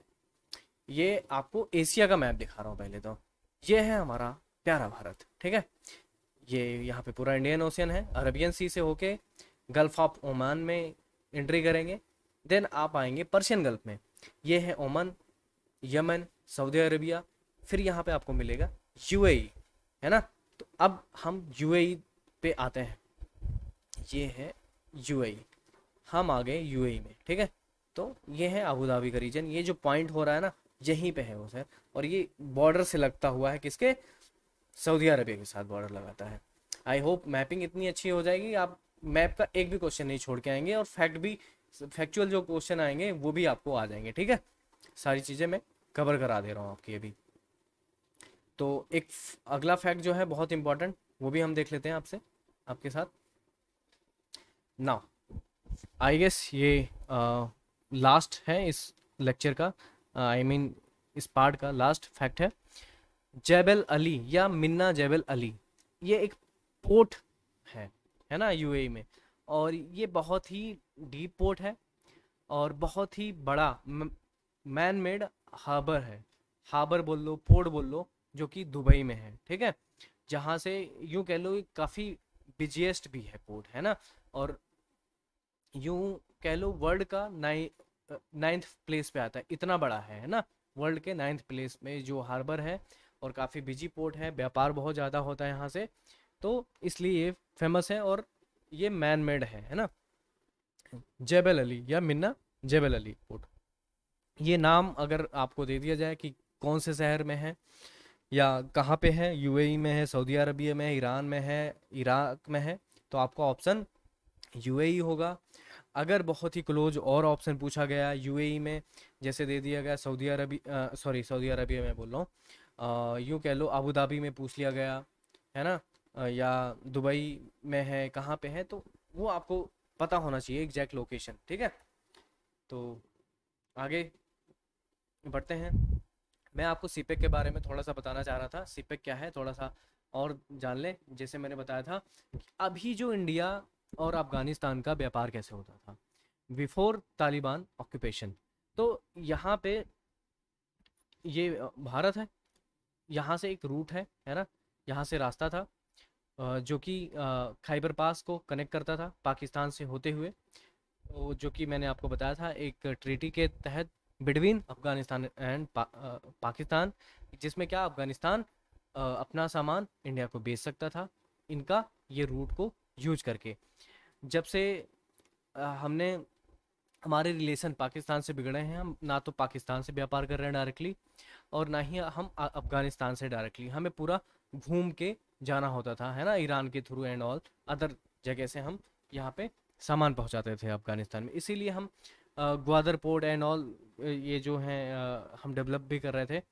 ये आपको एशिया का मैप दिखा रहा हूँ पहले तो ये है हमारा प्यारा भारत ठीक है ये यहाँ पे पूरा इंडियन ओशियन है अरबियन सी से होके गल्फ ऑफ ओमान में एंट्री करेंगे देन आप आएंगे पर्शियन गल्फ में ये है ओमान यमन सऊदी अरबिया फिर यहाँ पे आपको मिलेगा यूएई है ना तो अब हम यूएई पे आते हैं ये है यूएई e। हम आ गए यूएई e में ठीक है तो ये है अबू धाबी का रीजन ये जो पॉइंट हो रहा है ना यहीं पे है वो सर और ये बॉर्डर से लगता हुआ है किसके सऊदी अरबिया के साथ बॉर्डर लगाता है आई होप मैपिंग इतनी अच्छी हो जाएगी आप मैप का एक भी क्वेश्चन नहीं छोड़ के आएंगे और फैक्ट भी फैक्चुअल जो क्वेश्चन आएंगे वो भी आपको आ जाएंगे ठीक है सारी चीज़ें मैं कवर करा दे रहा हूँ आपकी अभी तो एक अगला फैक्ट जो है बहुत इंपॉर्टेंट वो भी हम देख लेते हैं आपसे आपके साथ नाउ आई गेस ये लास्ट uh, है इस लेक्चर का आई uh, मीन mean, इस पार्ट का लास्ट फैक्ट है जैबल अली या मिन्ना जैबल अली ये एक पोर्ट है है ना यूएई e में और ये बहुत ही डीप पोर्ट है और बहुत ही बड़ा मैन मेड हार्बर है हार्बर बोल लो पोर्ट बोल लो जो कि दुबई में है ठीक है जहाँ से यूँ कह लो काफ़ी बिजिएस्ट भी है पोर्ट है ना और यूं कह लो वर्ल्ड का नाइ नाइन्थ प्लेस पे आता है इतना बड़ा है ना वर्ल्ड के नाइन्थ प्लेस में जो हार्बर है और काफ़ी बिजी पोर्ट है व्यापार बहुत ज़्यादा होता है यहाँ से तो इसलिए ये फेमस है और ये मैन मेड है है ना जेबल अली या मिन्ना जेबल अली पोर्ट ये नाम अगर आपको दे दिया जाए कि कौन से शहर में है या कहाँ पे है यूएई में है सऊदी अरबिया में ईरान में है इराक में है तो आपका ऑप्शन यूएई होगा अगर बहुत ही क्लोज और ऑप्शन पूछा गया यू में जैसे दे दिया गया सऊदी अरबी सॉरी सऊदी अरबिया में बोल रहा हूँ यूँ कह लो अबू धाबी में पूछ लिया गया है ना आ, या दुबई में है कहाँ पे है तो वो आपको पता होना चाहिए एग्जैक्ट लोकेशन ठीक है तो आगे बढ़ते हैं मैं आपको सीपेक e के बारे में थोड़ा सा बताना चाह रहा था सीपेक e क्या है थोड़ा सा और जान लें जैसे मैंने बताया था अभी जो इंडिया और अफ़गानिस्तान का व्यापार कैसे होता था बिफोर तालिबान ऑक्यूपेशन तो यहाँ पे ये भारत है यहाँ से एक रूट है है ना यहाँ से रास्ता था जो कि खैबर पास को कनेक्ट करता था पाकिस्तान से होते हुए तो जो कि मैंने आपको बताया था एक ट्रीटी के तहत बिटवीन अफगानिस्तान एंड पा, पाकिस्तान जिसमें क्या अफगानिस्तान अपना सामान इंडिया को बेच सकता था इनका ये रूट को यूज करके जब से हमने हमारे रिलेशन पाकिस्तान से बिगड़े हैं हम ना तो पाकिस्तान से व्यापार कर रहे हैं डायरेक्टली और ना ही हम अफगानिस्तान से डायरेक्टली हमें पूरा घूम के जाना होता था है ना ईरान के थ्रू एंड ऑल अदर जगह से हम यहाँ पे सामान पहुँचाते थे अफगानिस्तान में इसीलिए हम ग्वादर पोर्ट एंड ऑल ये जो हैं हम डेवलप भी कर रहे थे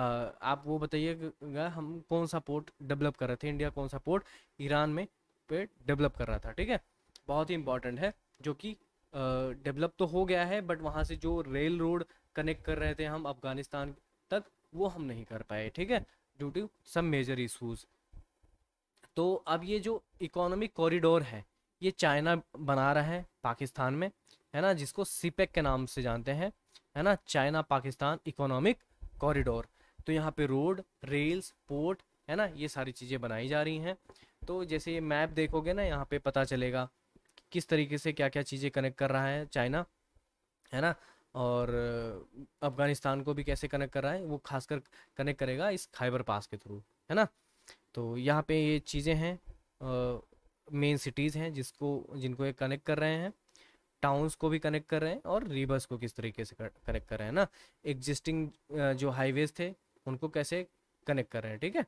आप वो बताइएगा हम कौन सा पोर्ट डेवलप कर रहे थे इंडिया कौन सा पोर्ट ईरान में पे डेवलप कर रहा था ठीक है बहुत ही इंपॉर्टेंट है जो कि डेवलप तो हो गया है बट वहाँ से जो रेल रोड कनेक्ट कर रहे थे हम अफगानिस्तान तक वो हम नहीं कर पाए ठीक है due to some major issues तो अब ये जो इकोनॉमिक कॉरिडोर है ये चाइना बना रहा है पाकिस्तान में है ना जिसको सीपेक e के नाम से जानते हैं है ना चाइना पाकिस्तान इकोनॉमिक कॉरिडोर तो यहाँ पे रोड रेल्स पोर्ट है ना ये सारी चीज़ें बनाई जा रही हैं तो जैसे ये मैप देखोगे ना यहाँ पे पता चलेगा किस तरीके से क्या क्या चीज़ें कनेक्ट कर रहा है चाइना है ना और अफगानिस्तान को भी कैसे कनेक्ट कर रहा है वो खासकर कनेक्ट करेगा इस खाइबर पास के थ्रू है ना तो यहाँ पे ये चीज़ें हैं मेन सिटीज़ हैं जिसको जिनको ये कनेक्ट कर रहे हैं टाउन्स को भी कनेक्ट कर रहे हैं और रिवर्स को किस तरीके से कनेक्ट कर रहे हैं ना एग्जिस्टिंग जो हाईवेज थे उनको कैसे कनेक्ट कर रहे हैं ठीक है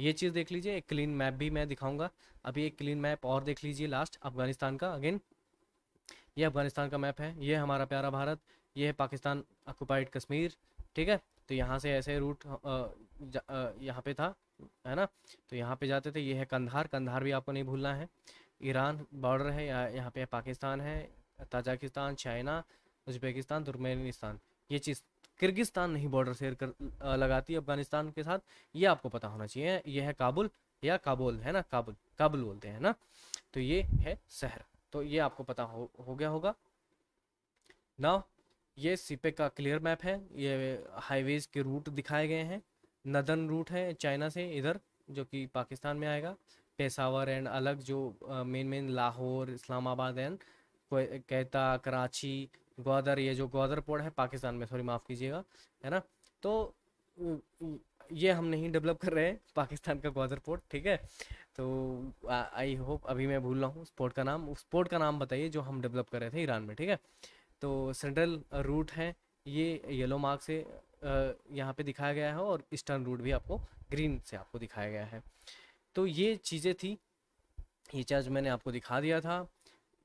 ये चीज़ देख लीजिए एक क्लीन मैप भी मैं दिखाऊंगा अभी एक क्लीन मैप और देख लीजिए लास्ट अफगानिस्तान का अगेन ये अफगानिस्तान का मैप है ये हमारा प्यारा भारत ये है पाकिस्तान ऑक्यूपाइड कश्मीर ठीक है तो यहाँ से ऐसे रूट यहाँ पे था है ना तो यहाँ पे जाते थे ये है कंधार कंधार भी आपको नहीं भूलना है ईरान बॉर्डर है यहाँ पे है पाकिस्तान है ताजाकिस्तान चाइना उज्बेकिस्तान तुर्कमेनिस्तान ये चीज़ किर्गिस्तान नहीं बॉर्डर शेयर कर लगाती है अफगानिस्तान के साथ ये आपको पता होना चाहिए यह है काबुल या काबुल है ना काबुल काबुल बोलते हैं ना तो ये है शहर तो ये आपको पता हो, हो गया होगा ना ये सीपेक का क्लियर मैप है ये हाईवेज के रूट दिखाए गए हैं नदन रूट है चाइना से इधर जो कि पाकिस्तान में आएगा पेशावर एंड अलग जो main main Lahore Islamabad and Quetta Karachi Gwadar ये जो ग्वादर पोर्ट है पाकिस्तान में सॉरी माफ़ कीजिएगा है ना तो ये हम नहीं डेवलप कर रहे हैं पाकिस्तान का ग्वादर पोर्ट ठीक है तो आई होप अभी मैं भूल रहा हूँ उस पोर्ट का नाम उस पोर्ट का नाम बताइए जो हम डेवलप कर रहे थे ईरान में ठीक है तो सेंट्रल रूट है ये येलो मार्क से यहाँ पे दिखाया गया है और ईस्टर्न रूट भी आपको ग्रीन से आपको दिखाया गया है तो ये चीज़ें थी ये चार्ज मैंने आपको दिखा दिया था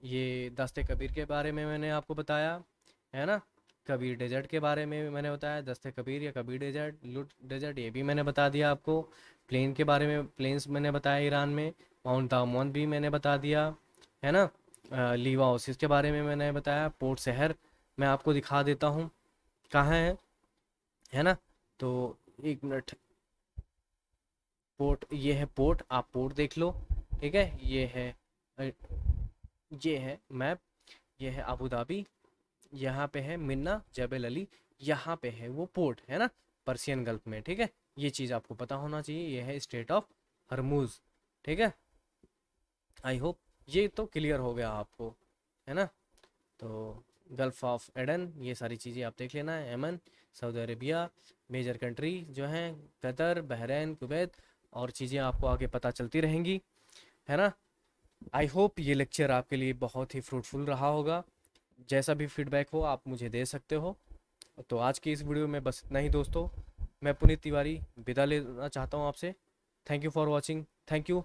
ये दस्ते कबीर के बारे में मैंने आपको बताया है ना कबीर डेजर्ट के बारे में मैंने बताया दस्ते कबीर या कबीर डेजर्ट लुट डेजर्ट ये भी मैंने बता दिया आपको प्लेन के बारे में प्लेन्स मैंने बताया ईरान में माउंट दामोन भी मैंने बता दिया है ना लीवा हाउसेस के बारे में मैंने बताया पोर्ट शहर मैं आपको दिखा देता हूँ कहाँ है है ना तो एक मिनट पोर्ट ये है पोर्ट आप पोर्ट देख लो ठीक है ये है ये है मैप ये है अबू धाबी यहाँ पे है मिन्ना जबल अली यहाँ पे है वो पोर्ट है ना पर्सियन गल्फ में ठीक है ये चीज़ आपको पता होना चाहिए ये है स्टेट ऑफ हरमूज ठीक है आई होप ये तो क्लियर हो गया आपको है ना तो गल्फ ऑफ एडन ये सारी चीज़ें आप देख लेना है एमन सऊदी अरेबिया मेजर कंट्री जो हैं कतर बहरीन कुवैत और चीज़ें आपको आगे पता चलती रहेंगी है ना आई होप ये लेक्चर आपके लिए बहुत ही फ्रूटफुल रहा होगा जैसा भी फीडबैक हो आप मुझे दे सकते हो तो आज की इस वीडियो में बस इतना ही दोस्तों मैं पुनीत तिवारी विदा लेना चाहता हूँ आपसे thank you for watching thank you